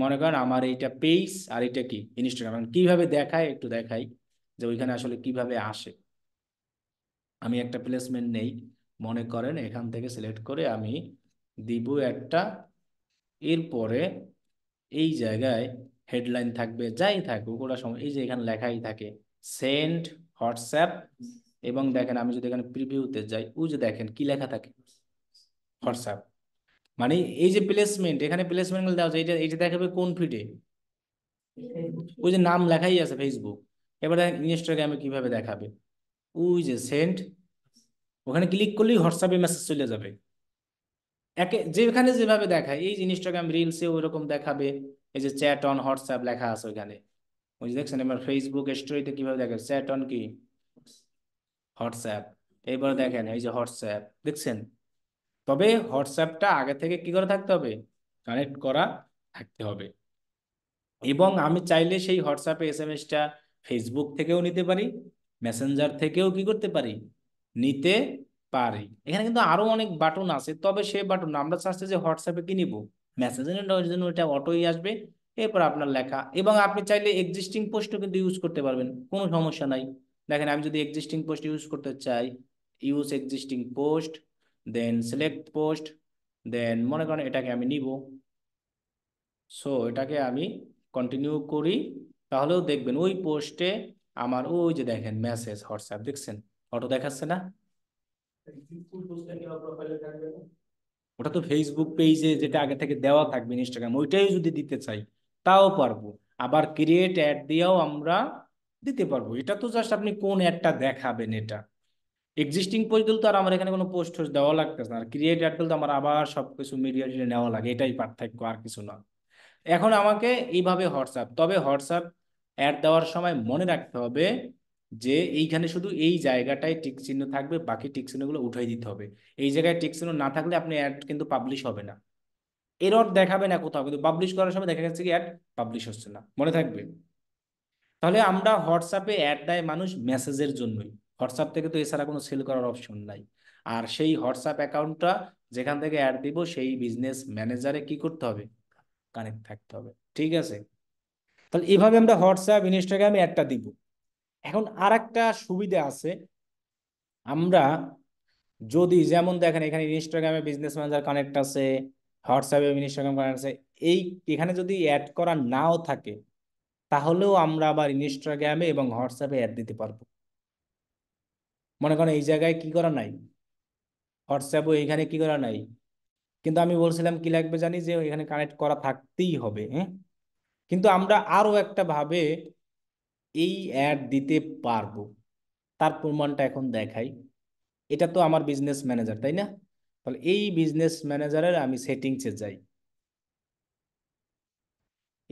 মনে করেন আমার এইটা পেজ আর এটা কি ইনস্টাগ্রাম কিভাবে দেখায় একটু দেখাই যে ওইখানে আসলে কিভাবে আসে আমি একটা প্লেসমেন্ট নেই মনে করেন এখান থেকে সিলেক্ট করে আমি দিব একটা এরপরে এই জায়গায় হেডলাইন থাকবে যাই থাকুক ওরা সময় এই যে এখানে লেখাই থাকে সেন্ট হোয়াটসঅ্যাপ এবং দেখেন আমি যদি এখানে প্রিভিউতে যাই ও যে দেখেন কি লেখা থাকে হোয়াটসঅ্যাপ মানে এই যে প্লেসমেন্ট এখানে প্লেসমেন্টগুলো দেওয়া যায় এটা দেখাবে কোন ফিডে ওই যে নাম লেখাই আছে ফেসবুক এবার দেখেন ইনস্টাগ্রামে কিভাবে দেখাবে ওই যে সেন্ট ওখানে ক্লিক করলেই হোয়াটসঅ্যাপে মেসেজ চলে যাবে একে যেখানে যেভাবে দেখায় এই জিনিসটাকে আমি রিলসে ওইরকম দেখাবে এই যে চ্যাট অন হোয়াটসঅ্যাপ লেখা আছে ওইখানে ওই যে দেখছেন এবার ফেসবুক স্টোরিতে কিভাবে দেখেন চ্যাট অন কি হোয়াটসঅ্যাপ এইবার দেখেন এই যে হোয়াটসঅ্যাপ দেখছেন তবে হোয়াটসঅ্যাপটা আগে থেকে কি করে থাকতে হবে কানেক্ট করা থাকতে হবে এবং আমি চাইলে সেই হোয়াটসঅ্যাপে এস এম এসটা ফেসবুক থেকেও নিতে পারি মেসেঞ্জার থেকেও কি করতে পারি নিতে পারি এখানে কিন্তু আরো অনেক বাটন আছে তবে সে বাটন আমরা চাচ্ছি যে হোয়াটসঅ্যাপে কি নিবো মেসেজের জন্য ওইটা অটোই আসবে এরপর আপনার লেখা এবং আপনি চাইলে এক্সিস্টিং পোস্টও কিন্তু ইউজ করতে পারবেন কোনো সমস্যা নাই দেখেন আমি যদি এক্সিস্টিং পোস্ট ইউজ করতে চাই use existing post then select post then মনে করেন এটাকে আমি নিব সো এটাকে আমি কন্টিনিউ করি তাহলেও দেখবেন ওই পোস্টে আমার ওই যে দেখেন মেসেজ হোয়াটসঅ্যাপ দেখছেন অটো দেখাচ্ছে না ওটা তো ফেসবুক পেজে যেটা আগে থেকে দেওয়া থাকবে ইনস্টাগ্রাম ওইটাই যদি দিতে চাই তাও পারবো আবার ক্রিয়েট অ্যাড দিয়েও আমরা দিতে পারবো এটা তো জাস্ট আপনি কোন অ্যাডটা দেখাবেন এটা এক্সিস্টিং পোস্ট দিলে তো আর আমার এখানে কোনো পোস্ট টোস্ট দেওয়া লাগতেছে না আর ক্রিয়েট অ্যাড দিলে তো আমার আবার সব কিছু মিডিয়া টিডিয়া নেওয়া লাগে এটাই পার্থক্য আর কিছু না এখন আমাকে এইভাবে হোয়াটসঅ্যাপ তবে হোয়াটসঅ্যাপ অ্যাড দেওয়ার সময় মনে রাখতে হবে যে এইখানে শুধু এই জায়গাটায় টিক চিহ্ন থাকবে বাকি টিক গুলো উঠাই দিতে হবে এই জায়গায় টিক চিহ্ন না থাকলে আপনি অ্যাড কিন্তু পাবলিশ হবে না এরর দেখাবে না কোথাও কিন্তু পাবলিশ করার সময় দেখা যাচ্ছে কি অ্যাড পাবলিশ হচ্ছে না মনে থাকবে তাহলে আমরা হোয়াটসঅ্যাপে অ্যাড দেয় মানুষ মেসেজের জন্যই হোয়াটসঅ্যাপ থেকে তো এছাড়া কোনো সেল করার অপশন নাই আর সেই হোয়াটসঅ্যাপ অ্যাকাউন্টটা যেখান থেকে অ্যাড দিব সেই বিজনেস ম্যানেজারে কি করতে হবে কানেক্ট থাকতে হবে ঠিক আছে তাহলে এভাবে আমরা হোয়াটসঅ্যাপ ইনস্টাগ্রামে অ্যাডটা দিব এখন আর একটা সুবিধা আছে আমরা যদি যেমন দেখেন এখানে ইনস্টাগ্রামে বিজনেস ম্যানেজার কানেক্ট আছে হোয়াটসঅ্যাপে ইনস্টাগ্রাম কানেক্ট আছে এই এখানে যদি অ্যাড করা নাও থাকে তাহলেও আমরা আবার ইনস্টাগ্রামে এবং হোয়াটসঅ্যাপে অ্যাড দিতে পারবো মনে করেন এই জায়গায় কি করা নাই হোয়াটসঅ্যাপও এখানে কি করা নাই কিন্তু আমি বলছিলাম কি লাগবে জানি যে এখানে কানেক্ট করা থাকতেই হবে হ্যাঁ কিন্তু আমরা আরও একটা ভাবে এই অ্যাড দিতে পারবো তার প্রমাণটা এখন দেখাই এটা তো আমার বিজনেস ম্যানেজার তাই না তাহলে এই বিজনেস ম্যানেজারের আমি সেটিংসে যাই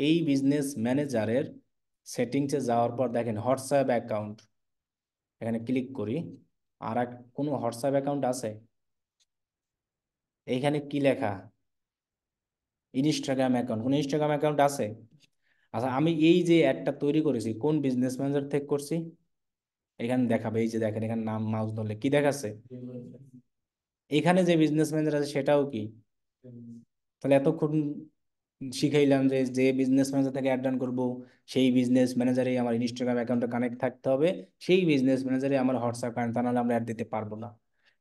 এই বিজনেস ম্যানেজারের সেটিংসে যাওয়ার পর দেখেন হোয়াটসঅ্যাপ অ্যাকাউন্ট এখানে ক্লিক করি আর এক কোনো হোয়াটসঅ্যাপ অ্যাকাউন্ট আছে এইখানে কি লেখা ইনস্টাগ্রাম অ্যাকাউন্ট কোনো ইনস্টাগ্রাম অ্যাকাউন্ট আছে আচ্ছা আমি এই যে অ্যাডটা তৈরি করেছি কোন বিজনেস ম্যানেজার থেকে করছি এখানে দেখাবে এই যে দেখেন এখানে নাম মাউস ধরলে কি দেখাচ্ছে এখানে যে বিজনেস ম্যানেজার আছে সেটাও কি তাহলে এতক্ষণ শিখাইলাম যে যে বিজনেস ম্যানেজার থেকে অ্যাড ডান করবো সেই বিজনেস ম্যানেজারে আমার ইনস্টাগ্রাম অ্যাকাউন্টে কানেক্ট থাকতে হবে সেই বিজনেস ম্যানেজারে আমার হোয়াটসঅ্যাপ কানেক্ট তা নাহলে আমরা অ্যাড দিতে পারবো না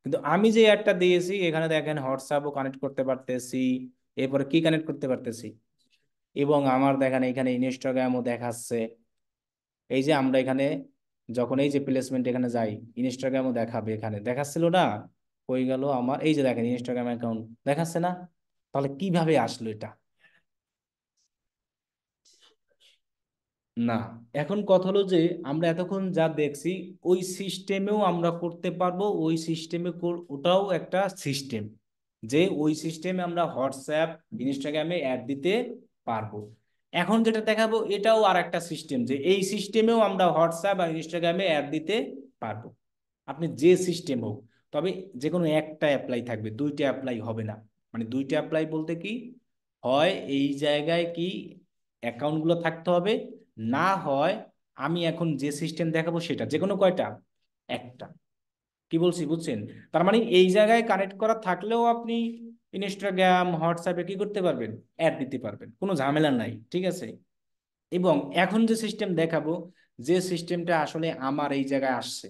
কিন্তু আমি যে অ্যাডটা দিয়েছি এখানে দেখেন হোয়াটসঅ্যাপও কানেক্ট করতে পারতেছি এরপরে কি কানেক্ট করতে পারতেছি এবং আমার দেখেন এখানে ইনস্টাগ্রামও দেখাচ্ছে এই যে আমরা এখানে যখন এই যে প্লেসমেন্ট এখানে যাই ইনস্টাগ্রামও দেখাবে এখানে দেখাচ্ছিল না হয়ে গেল আমার এই যে দেখেন ইনস্টাগ্রাম অ্যাকাউন্ট দেখাচ্ছে না তাহলে কিভাবে আসলো এটা না এখন কথা হলো যে আমরা এতক্ষণ যা দেখছি ওই সিস্টেমেও আমরা করতে পারবো ওই সিস্টেমে ওটাও একটা সিস্টেম যে ওই সিস্টেমে আমরা হোয়াটসঅ্যাপ ইনস্টাগ্রামে অ্যাড দিতে পারবো এখন যেটা দেখাবো এটাও আর একটা সিস্টেম যে এই সিস্টেমেও আমরা হোয়াটসঅ্যাপ আর ইনস্টাগ্রামে অ্যাড দিতে পারবো আপনি যে সিস্টেম হোক তবে যে কোনো একটা অ্যাপ্লাই থাকবে দুইটা অ্যাপ্লাই হবে না মানে দুইটা অ্যাপ্লাই বলতে কি হয় এই জায়গায় কি অ্যাকাউন্টগুলো থাকতে হবে না হয় আমি এখন যে সিস্টেম দেখাবো সেটা যে কোনো কয়টা একটা কি বলছি বুঝছেন তার মানে এই জায়গায় কানেক্ট করা থাকলেও আপনি ইনস্টাগ্রাম হোয়াটসঅ্যাপে কি করতে পারবেন অ্যাড দিতে পারবেন কোনো ঝামেলা নাই ঠিক আছে এবং এখন যে সিস্টেম দেখাবো যে সিস্টেমটা আসলে আমার এই জায়গায় আসছে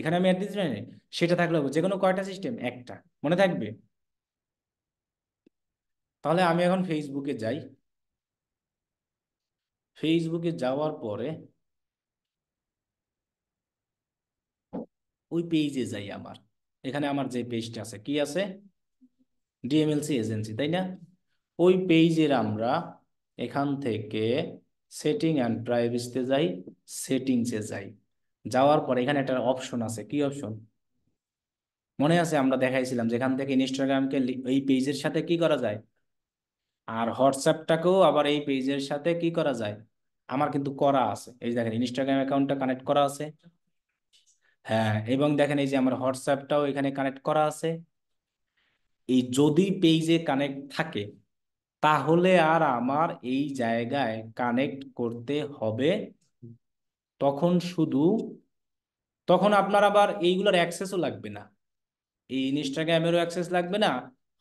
এখানে আমি অ্যাড দিতে পারি সেটা থাকলে হবে যে কোনো কয়টা সিস্টেম একটা মনে থাকবে তাহলে আমি এখন ফেসবুকে যাই ফেসবুকে যাওয়ার পরে ওই পেজে যাই আমার এখানে আমার যে পেজটা আছে কি আছে ডিএমএলসি এজেন্সি তাই না ওই পেজের আমরা এখান থেকে সেটিং অ্যান্ড প্রাইভেসিতে যাই সেটিংসে যাই যাওয়ার পর এখানে একটা অপশন আছে কি অপশন মনে আছে আমরা দেখাইছিলাম যেখান থেকে ইনস্টাগ্রামকে এই পেজের সাথে কি করা যায় আর হোয়াটসঅ্যাপটাকেও আবার এই পেজের সাথে কি করা যায় আমার কিন্তু করা আছে এই দেখেন ইনস্টাগ্রাম অ্যাকাউন্টটা কানেক্ট করা আছে হ্যাঁ এবং দেখেন এই যে আমার হোয়াটসঅ্যাপটাও এখানে কানেক্ট করা আছে এই যদি পেজে কানেক্ট থাকে তাহলে আর আমার এই জায়গায় কানেক্ট করতে হবে তখন শুধু তখন আপনার আবার এইগুলোর অ্যাক্সেসও লাগবে না এই ইনস্টাগ্রামেরও অ্যাক্সেস লাগবে না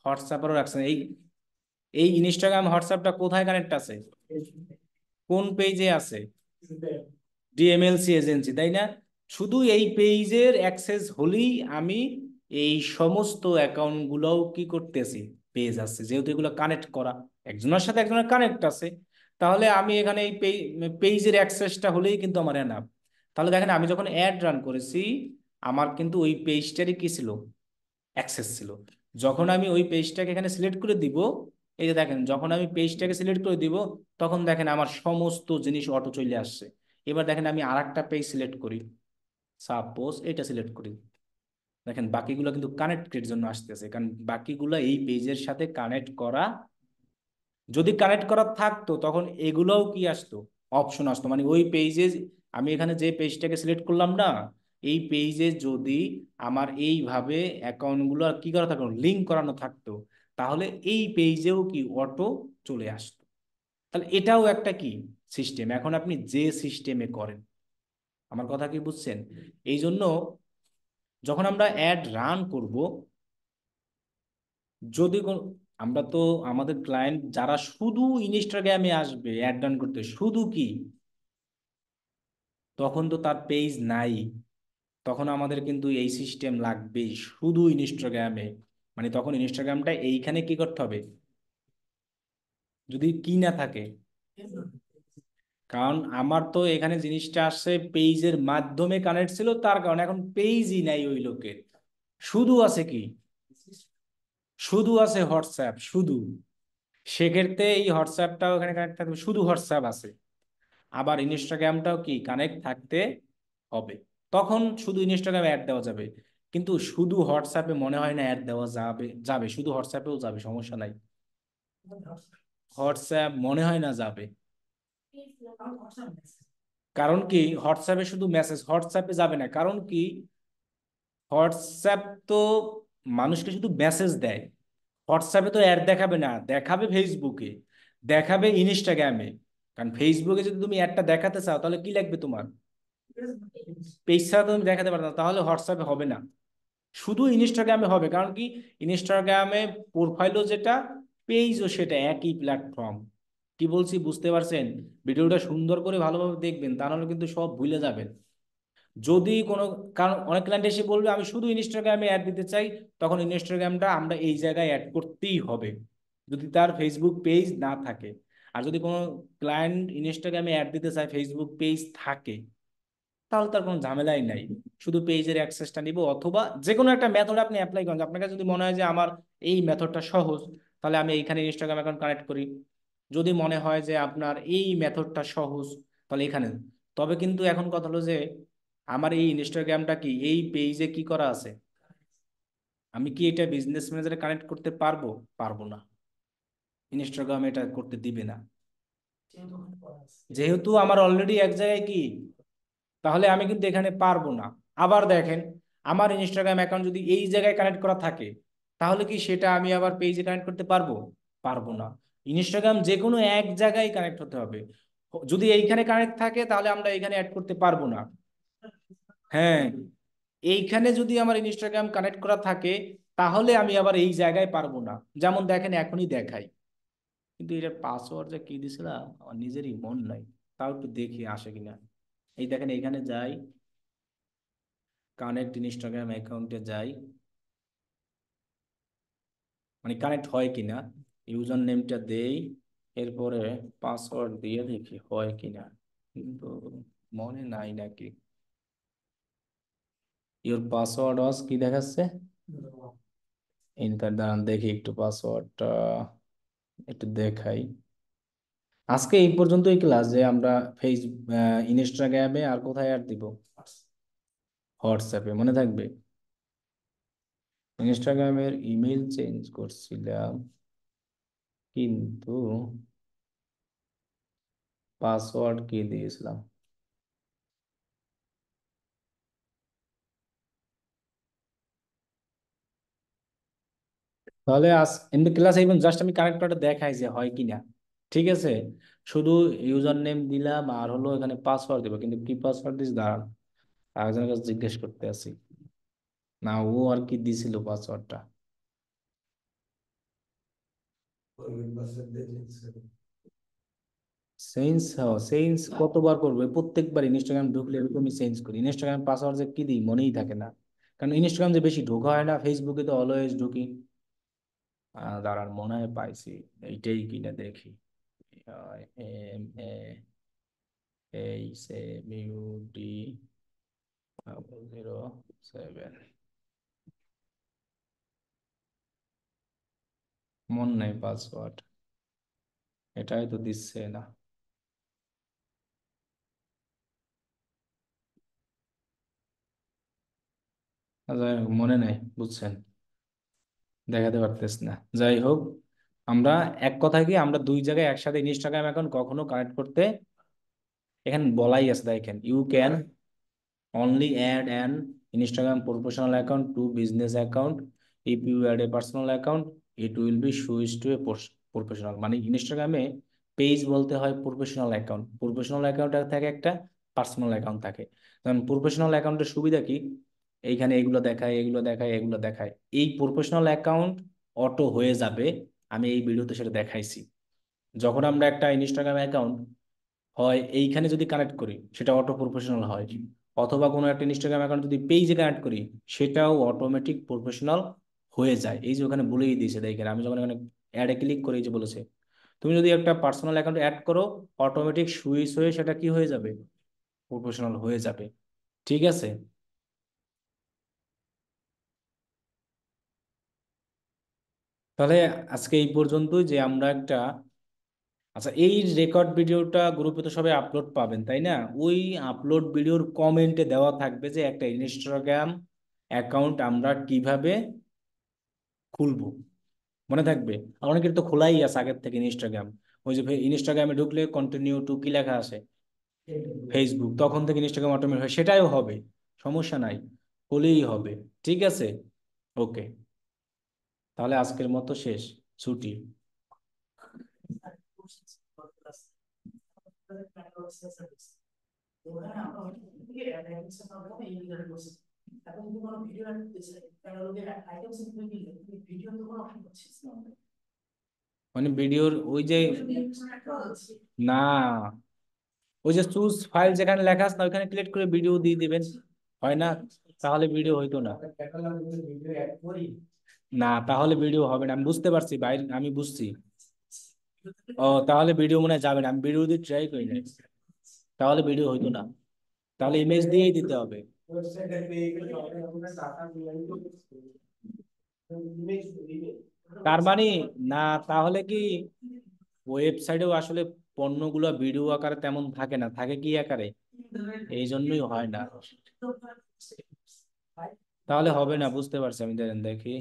হোয়াটসঅ্যাপেরও অ্যাক্সেস এই এই ইনস্টাগ্রাম হোয়াটসঅ্যাপটা কোথায় কানেক্ট আছে কোন পেজে আছে ডিএমএলসি এজেন্সি তাই না শুধু এই পেজের অ্যাক্সেস হলেই আমি এই সমস্ত অ্যাকাউন্টগুলোও কি করতেছি পেজ আছে যেহেতু এগুলো কানেক্ট করা একজনের সাথে একজনের কানেক্ট আছে তাহলে আমি এখানে এই পেজের অ্যাক্সেসটা হলেই কিন্তু আমার এনাফ তাহলে দেখেন আমি যখন অ্যাড রান করেছি আমার কিন্তু ওই পেজটারই কি ছিল অ্যাক্সেস ছিল যখন আমি ওই পেজটাকে এখানে সিলেক্ট করে দিব এই যে দেখেন যখন আমি পেজটাকে সিলেক্ট করে দিব তখন দেখেন আমার সমস্ত জিনিস অটো চলে আসছে এবার দেখেন আমি আর একটা পেজ সিলেক্ট করি সাপোজ এটা সিলেক্ট করি দেখেন বাকিগুলো কিন্তু কানেক্টের জন্য আসতেছে কারণ বাকিগুলো এই পেজের সাথে কানেক্ট করা যদি কানেক্ট করা থাকতো তখন এগুলোও কি আসতো অপশন আসতো মানে ওই পেজে আমি এখানে যে পেজটাকে সিলেক্ট করলাম না এই পেজে যদি আমার এইভাবে অ্যাকাউন্টগুলো কি করা থাকতো লিঙ্ক করানো থাকতো তাহলে এই পেজেও কি অটো চলে আসতো তাহলে এটাও একটা কি সিস্টেম এখন আপনি যে সিস্টেমে করেন আমার কথা কি বুঝছেন এই জন্য যখন আমরা অ্যাড রান করব যদি আমরা তো আমাদের ক্লায়েন্ট যারা শুধু ইনস্টাগ্রামে আসবে অ্যাড রান করতে শুধু কি তখন তো তার পেজ নাই তখন আমাদের কিন্তু এই সিস্টেম লাগবেই শুধু ইনস্টাগ্রামে মানে তখন ইনস্টাগ্রামটা এইখানে কি করতে হবে যদি কি না থাকে কারণ আমার তো এখানে জিনিসটা আসছে পেজের মাধ্যমে কানেক্ট ছিল তার কারণে এখন পেজই নাই ওই লোকের শুধু আছে কি শুধু আছে হোয়াটসঅ্যাপ শুধু সেক্ষেত্রে এই হোয়াটসঅ্যাপটাও এখানে কানেক্ট থাকবে শুধু হোয়াটসঅ্যাপ আছে আবার ইনস্টাগ্রামটাও কি কানেক্ট থাকতে হবে তখন শুধু ইনস্টাগ্রামে অ্যাড দেওয়া যাবে কিন্তু শুধু হোয়াটসঅ্যাপে মনে হয় না অ্যাড দেওয়া যাবে যাবে শুধু হোয়াটসঅ্যাপেও যাবে সমস্যা নাই হোয়াটসঅ্যাপ মনে হয় না যাবে কারণ কি হোয়াটসঅ্যাপে শুধু মেসেজ হোয়াটসঅ্যাপে যাবে না কারণ কি হোয়াটসঅ্যাপ তো মানুষকে শুধু মেসেজ দেয় হোয়াটসঅ্যাপে তো অ্যাড দেখাবে না দেখাবে ফেসবুকে দেখাবে ইনস্টাগ্রামে কারণ ফেসবুকে যদি তুমি অ্যাডটা দেখাতে চাও তাহলে কি লাগবে তোমার পেজ ছাড়া তুমি দেখাতে পারো না তাহলে হোয়াটসঅ্যাপে হবে না শুধু ইনস্টাগ্রামে হবে কারণ কি ইনস্টাগ্রামে প্রোফাইলও যেটা পেজও সেটা একই প্ল্যাটফর্ম কি বলছি বুঝতে পারছেন ভিডিওটা সুন্দর করে ভালোভাবে দেখবেন তা নাহলে কিন্তু সব ভুলে যাবেন যদি কোনো কারণ অনেক ক্লায়েন্ট এসে বলবে আমি শুধু ইনস্টাগ্রামে অ্যাড দিতে চাই তখন ইনস্টাগ্রামটা আমরা এই জায়গায় অ্যাড করতেই হবে যদি তার ফেসবুক পেজ না থাকে আর যদি কোনো ক্লায়েন্ট ইনস্টাগ্রামে অ্যাড দিতে চায় ফেসবুক পেজ থাকে তাহলে তার কোনো ঝামেলাই নাই শুধু পেজের অ্যাক্সেসটা নিব অথবা যে কোনো একটা মেথড আপনি অ্যাপ্লাই করেন আপনার কাছে যদি মনে হয় যে আমার এই মেথডটা সহজ তাহলে আমি এইখানে ইনস্টাগ্রাম অ্যাকাউন্ট কানেক্ট করি যদি মনে হয় যে আপনার এই মেথডটা সহজ তাহলে এখানে তবে কিন্তু এখন কথা হলো যে আমার এই ইনস্টাগ্রামটা কি এই পেজে কি করা আছে আমি কি এটা বিজনেস ম্যানেজারে কানেক্ট করতে পারবো পারবো না ইনস্টাগ্রাম এটা করতে দিবে না যেহেতু আমার অলরেডি এক জায়গায় কি তাহলে আমি কিন্তু এখানে পারবো না আবার দেখেন আমার ইনস্টাগ্রাম অ্যাকাউন্ট যদি এই জায়গায় কানেক্ট করা থাকে তাহলে কি সেটা আমি আবার পেজে কানেক্ট করতে পারবো পারবো না ইনস্টাগ্রাম যে কোনো এক জায়গায় কানেক্ট হতে হবে যদি এইখানে কানেক্ট থাকে তাহলে আমরা এখানে অ্যাড করতে পারবো না হ্যাঁ এইখানে যদি আমার ইনস্টাগ্রাম কানেক্ট করা থাকে তাহলে আমি আবার এই জায়গায় পারবো না যেমন দেখেন এখনই দেখাই কিন্তু এটা পাসওয়ার্ড যে কি দিয়েছিলাম আমার নিজেরই মন নাই তাও একটু দেখি আসে কিনা এই দেখেন এইখানে যাই কানেক্ট ইনস্টাগ্রাম অ্যাকাউন্টে যাই মানে কানেক্ট হয় কিনা ইউজার নেমটা দেই এরপরে পাসওয়ার্ড দিয়ে দেখি হয় কিনা কিন্তু মনে নাই নাকি ইওর পাসওয়ার্ড ওয়াজ কি দেখাচ্ছে ইন্টার দাঁড়ান দেখি একটু পাসওয়ার্ডটা একটু দেখাই আজকে এই পর্যন্তই ক্লাস যে আমরা ফেস ইনস্টাগ্রামে আর কোথায় আর দিব হোয়াটসঅ্যাপে মনে থাকবে ইনস্টাগ্রামের ইমেল চেঞ্জ করছিলাম কিন্তু পাসওয়ার্ড কি দিয়েছিলাম তাহলে আজ এমনি ক্লাস এই জাস্ট আমি কানেক্টরটা দেখাই যে হয় কিনা ঠিক আছে শুধু ইউজার নেম দিলাম আর হলো এখানে পাসওয়ার্ড দিব কিন্তু কি পাসওয়ার্ড দিস দাঁড়ান আরেকজনের কাছে জিজ্ঞেস করতে আসি না ও আর কি দিছিল পাসওয়ার্ডটা চেঞ্জ হ্যাঁ চেঞ্জ কতবার করবে প্রত্যেকবার ইনস্টাগ্রাম ঢুকলে এরকমই চেঞ্জ করি ইনস্টাগ্রাম পাসওয়ার্ড যে কি দিই মনেই থাকে না কারণ ইনস্টাগ্রাম যে বেশি ঢোকা হয় না ফেসবুকে তো অলওয়েজ ঢুকি দাঁড়ার মনে হয় পাইছি এইটাই কিনা দেখি M A H M U D zero seven মন নাই পাসওয়ার্ড এটাই তো দিচ্ছে না মনে নাই বুঝছেন দেখাতে পারতেছ না যাই হোক আমরা এক কথা কি আমরা দুই জায়গায় একসাথে ইনস্টাগ্রাম এখন কখনো কানেক্ট করতে এখানে বলাই আছে দেখেন you can only add an Instagram professional account to business account if you add a personal account it will be switch to a professional মানে ইনস্টাগ্রামে পেজ বলতে হয় প্রফেশনাল অ্যাকাউন্ট প্রফেশনাল অ্যাকাউন্ট থাকে একটা পার্সোনাল অ্যাকাউন্ট থাকে কারণ professional অ্যাকাউন্টের সুবিধা কি এইখানে এগুলো দেখায় এগুলো দেখায় এগুলো দেখায় এই প্রফেশনাল অ্যাকাউন্ট অটো হয়ে যাবে আমি এই ভিডিওতে সেটা দেখাইছি যখন আমরা একটা ইনস্টাগ্রাম অ্যাকাউন্ট হয় এইখানে যদি কানেক্ট করি সেটা অটো প্রফেশনাল হয় অথবা কোনো একটা ইনস্টাগ্রাম অ্যাকাউন্ট যদি পেজে কানেক্ট করি সেটাও অটোমেটিক প্রফেশনাল হয়ে যায় এই যে ওখানে বলেই দিয়েছে দেখেন আমি যখন এখানে অ্যাডে ক্লিক করে যে বলেছে তুমি যদি একটা পার্সোনাল অ্যাকাউন্ট অ্যাড করো অটোমেটিক সুইচ হয়ে সেটা কি হয়ে যাবে প্রফেশনাল হয়ে যাবে ঠিক আছে তাহলে আজকে এই পর্যন্তই যে আমরা একটা আচ্ছা এই রেকর্ড ভিডিওটা গ্রুপে তো সবাই আপলোড পাবেন তাই না ওই আপলোড ভিডিওর কমেন্টে দেওয়া থাকবে যে একটা ইনস্টাগ্রাম অ্যাকাউন্ট আমরা কিভাবে খুলবো মনে থাকবে অনেকের তো খোলাই আছে আগের থেকে ইনস্টাগ্রাম ওই যে ইনস্টাগ্রামে ঢুকলে কন্টিনিউ টু কি লেখা আছে ফেসবুক তখন থেকে ইনস্টাগ্রাম অটোমেট হয় সেটাইও হবে সমস্যা নাই হলেই হবে ঠিক আছে ওকে তাহলে আজকের মতো শেষ ছুটি আমরা এখন যদি কোনো ভিডিও আর ক্যাটালগের আইটেম সিম্পলি দিলে ভিডিও তো কোনো অপশন পাচ্ছিস না মানে ভিডিওর ওই যে না ওই যে চুজ ফাইল যেখানে লেখা আছে না ওখানে ক্লিক করে ভিডিও দিয়ে দিবেন হয় না তাহলে ভিডিও হইতো না আচ্ছা, না তাহলে ভিডিও হবে না আমি বুঝতে পারছি বাইরে আমি বুঝছি ও তাহলে ভিডিও মনে যাবে না আমি ভিডিও দিয়ে ট্রাই করি না তাহলে ভিডিও হইতো না তাহলে ইমেজ দিয়েই দিতে হবে তার মানে না তাহলে কি ওয়েবসাইটেও আসলে পণ্যগুলো ভিডিও আকারে তেমন থাকে না থাকে কি আকারে এই জন্যই হয় না তাহলে হবে না বুঝতে পারছি আমি দেখেন দেখি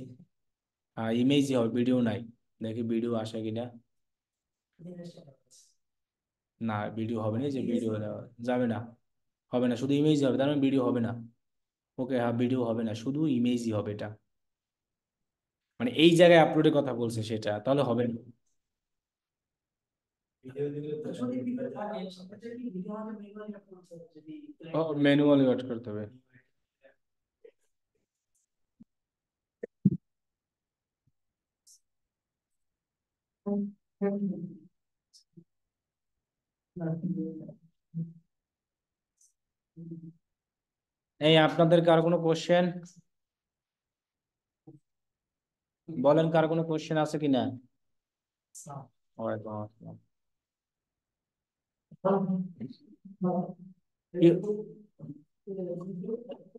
ইমেজই হবে ভিডিও নাই দেখি ভিডিও আসে কিনা না ভিডিও হবে না যে ভিডিও যাবে না হবে না শুধু ইমেজই হবে তার মানে ভিডিও হবে না ওকে হ্যাঁ ভিডিও হবে না শুধু ইমেজই হবে এটা মানে এই জায়গায় আপলোডের কথা বলছে সেটা তাহলে হবে না ম্যানুয়ালি করতে হবে Thank হ্যাঁ, you. হ্যাঁ। এই আপনাদের কার কোনো কোশ্চেন বলেন কার কোনো কোশ্চেন আছে কিনা ওয়ালাইকুম আসসালাম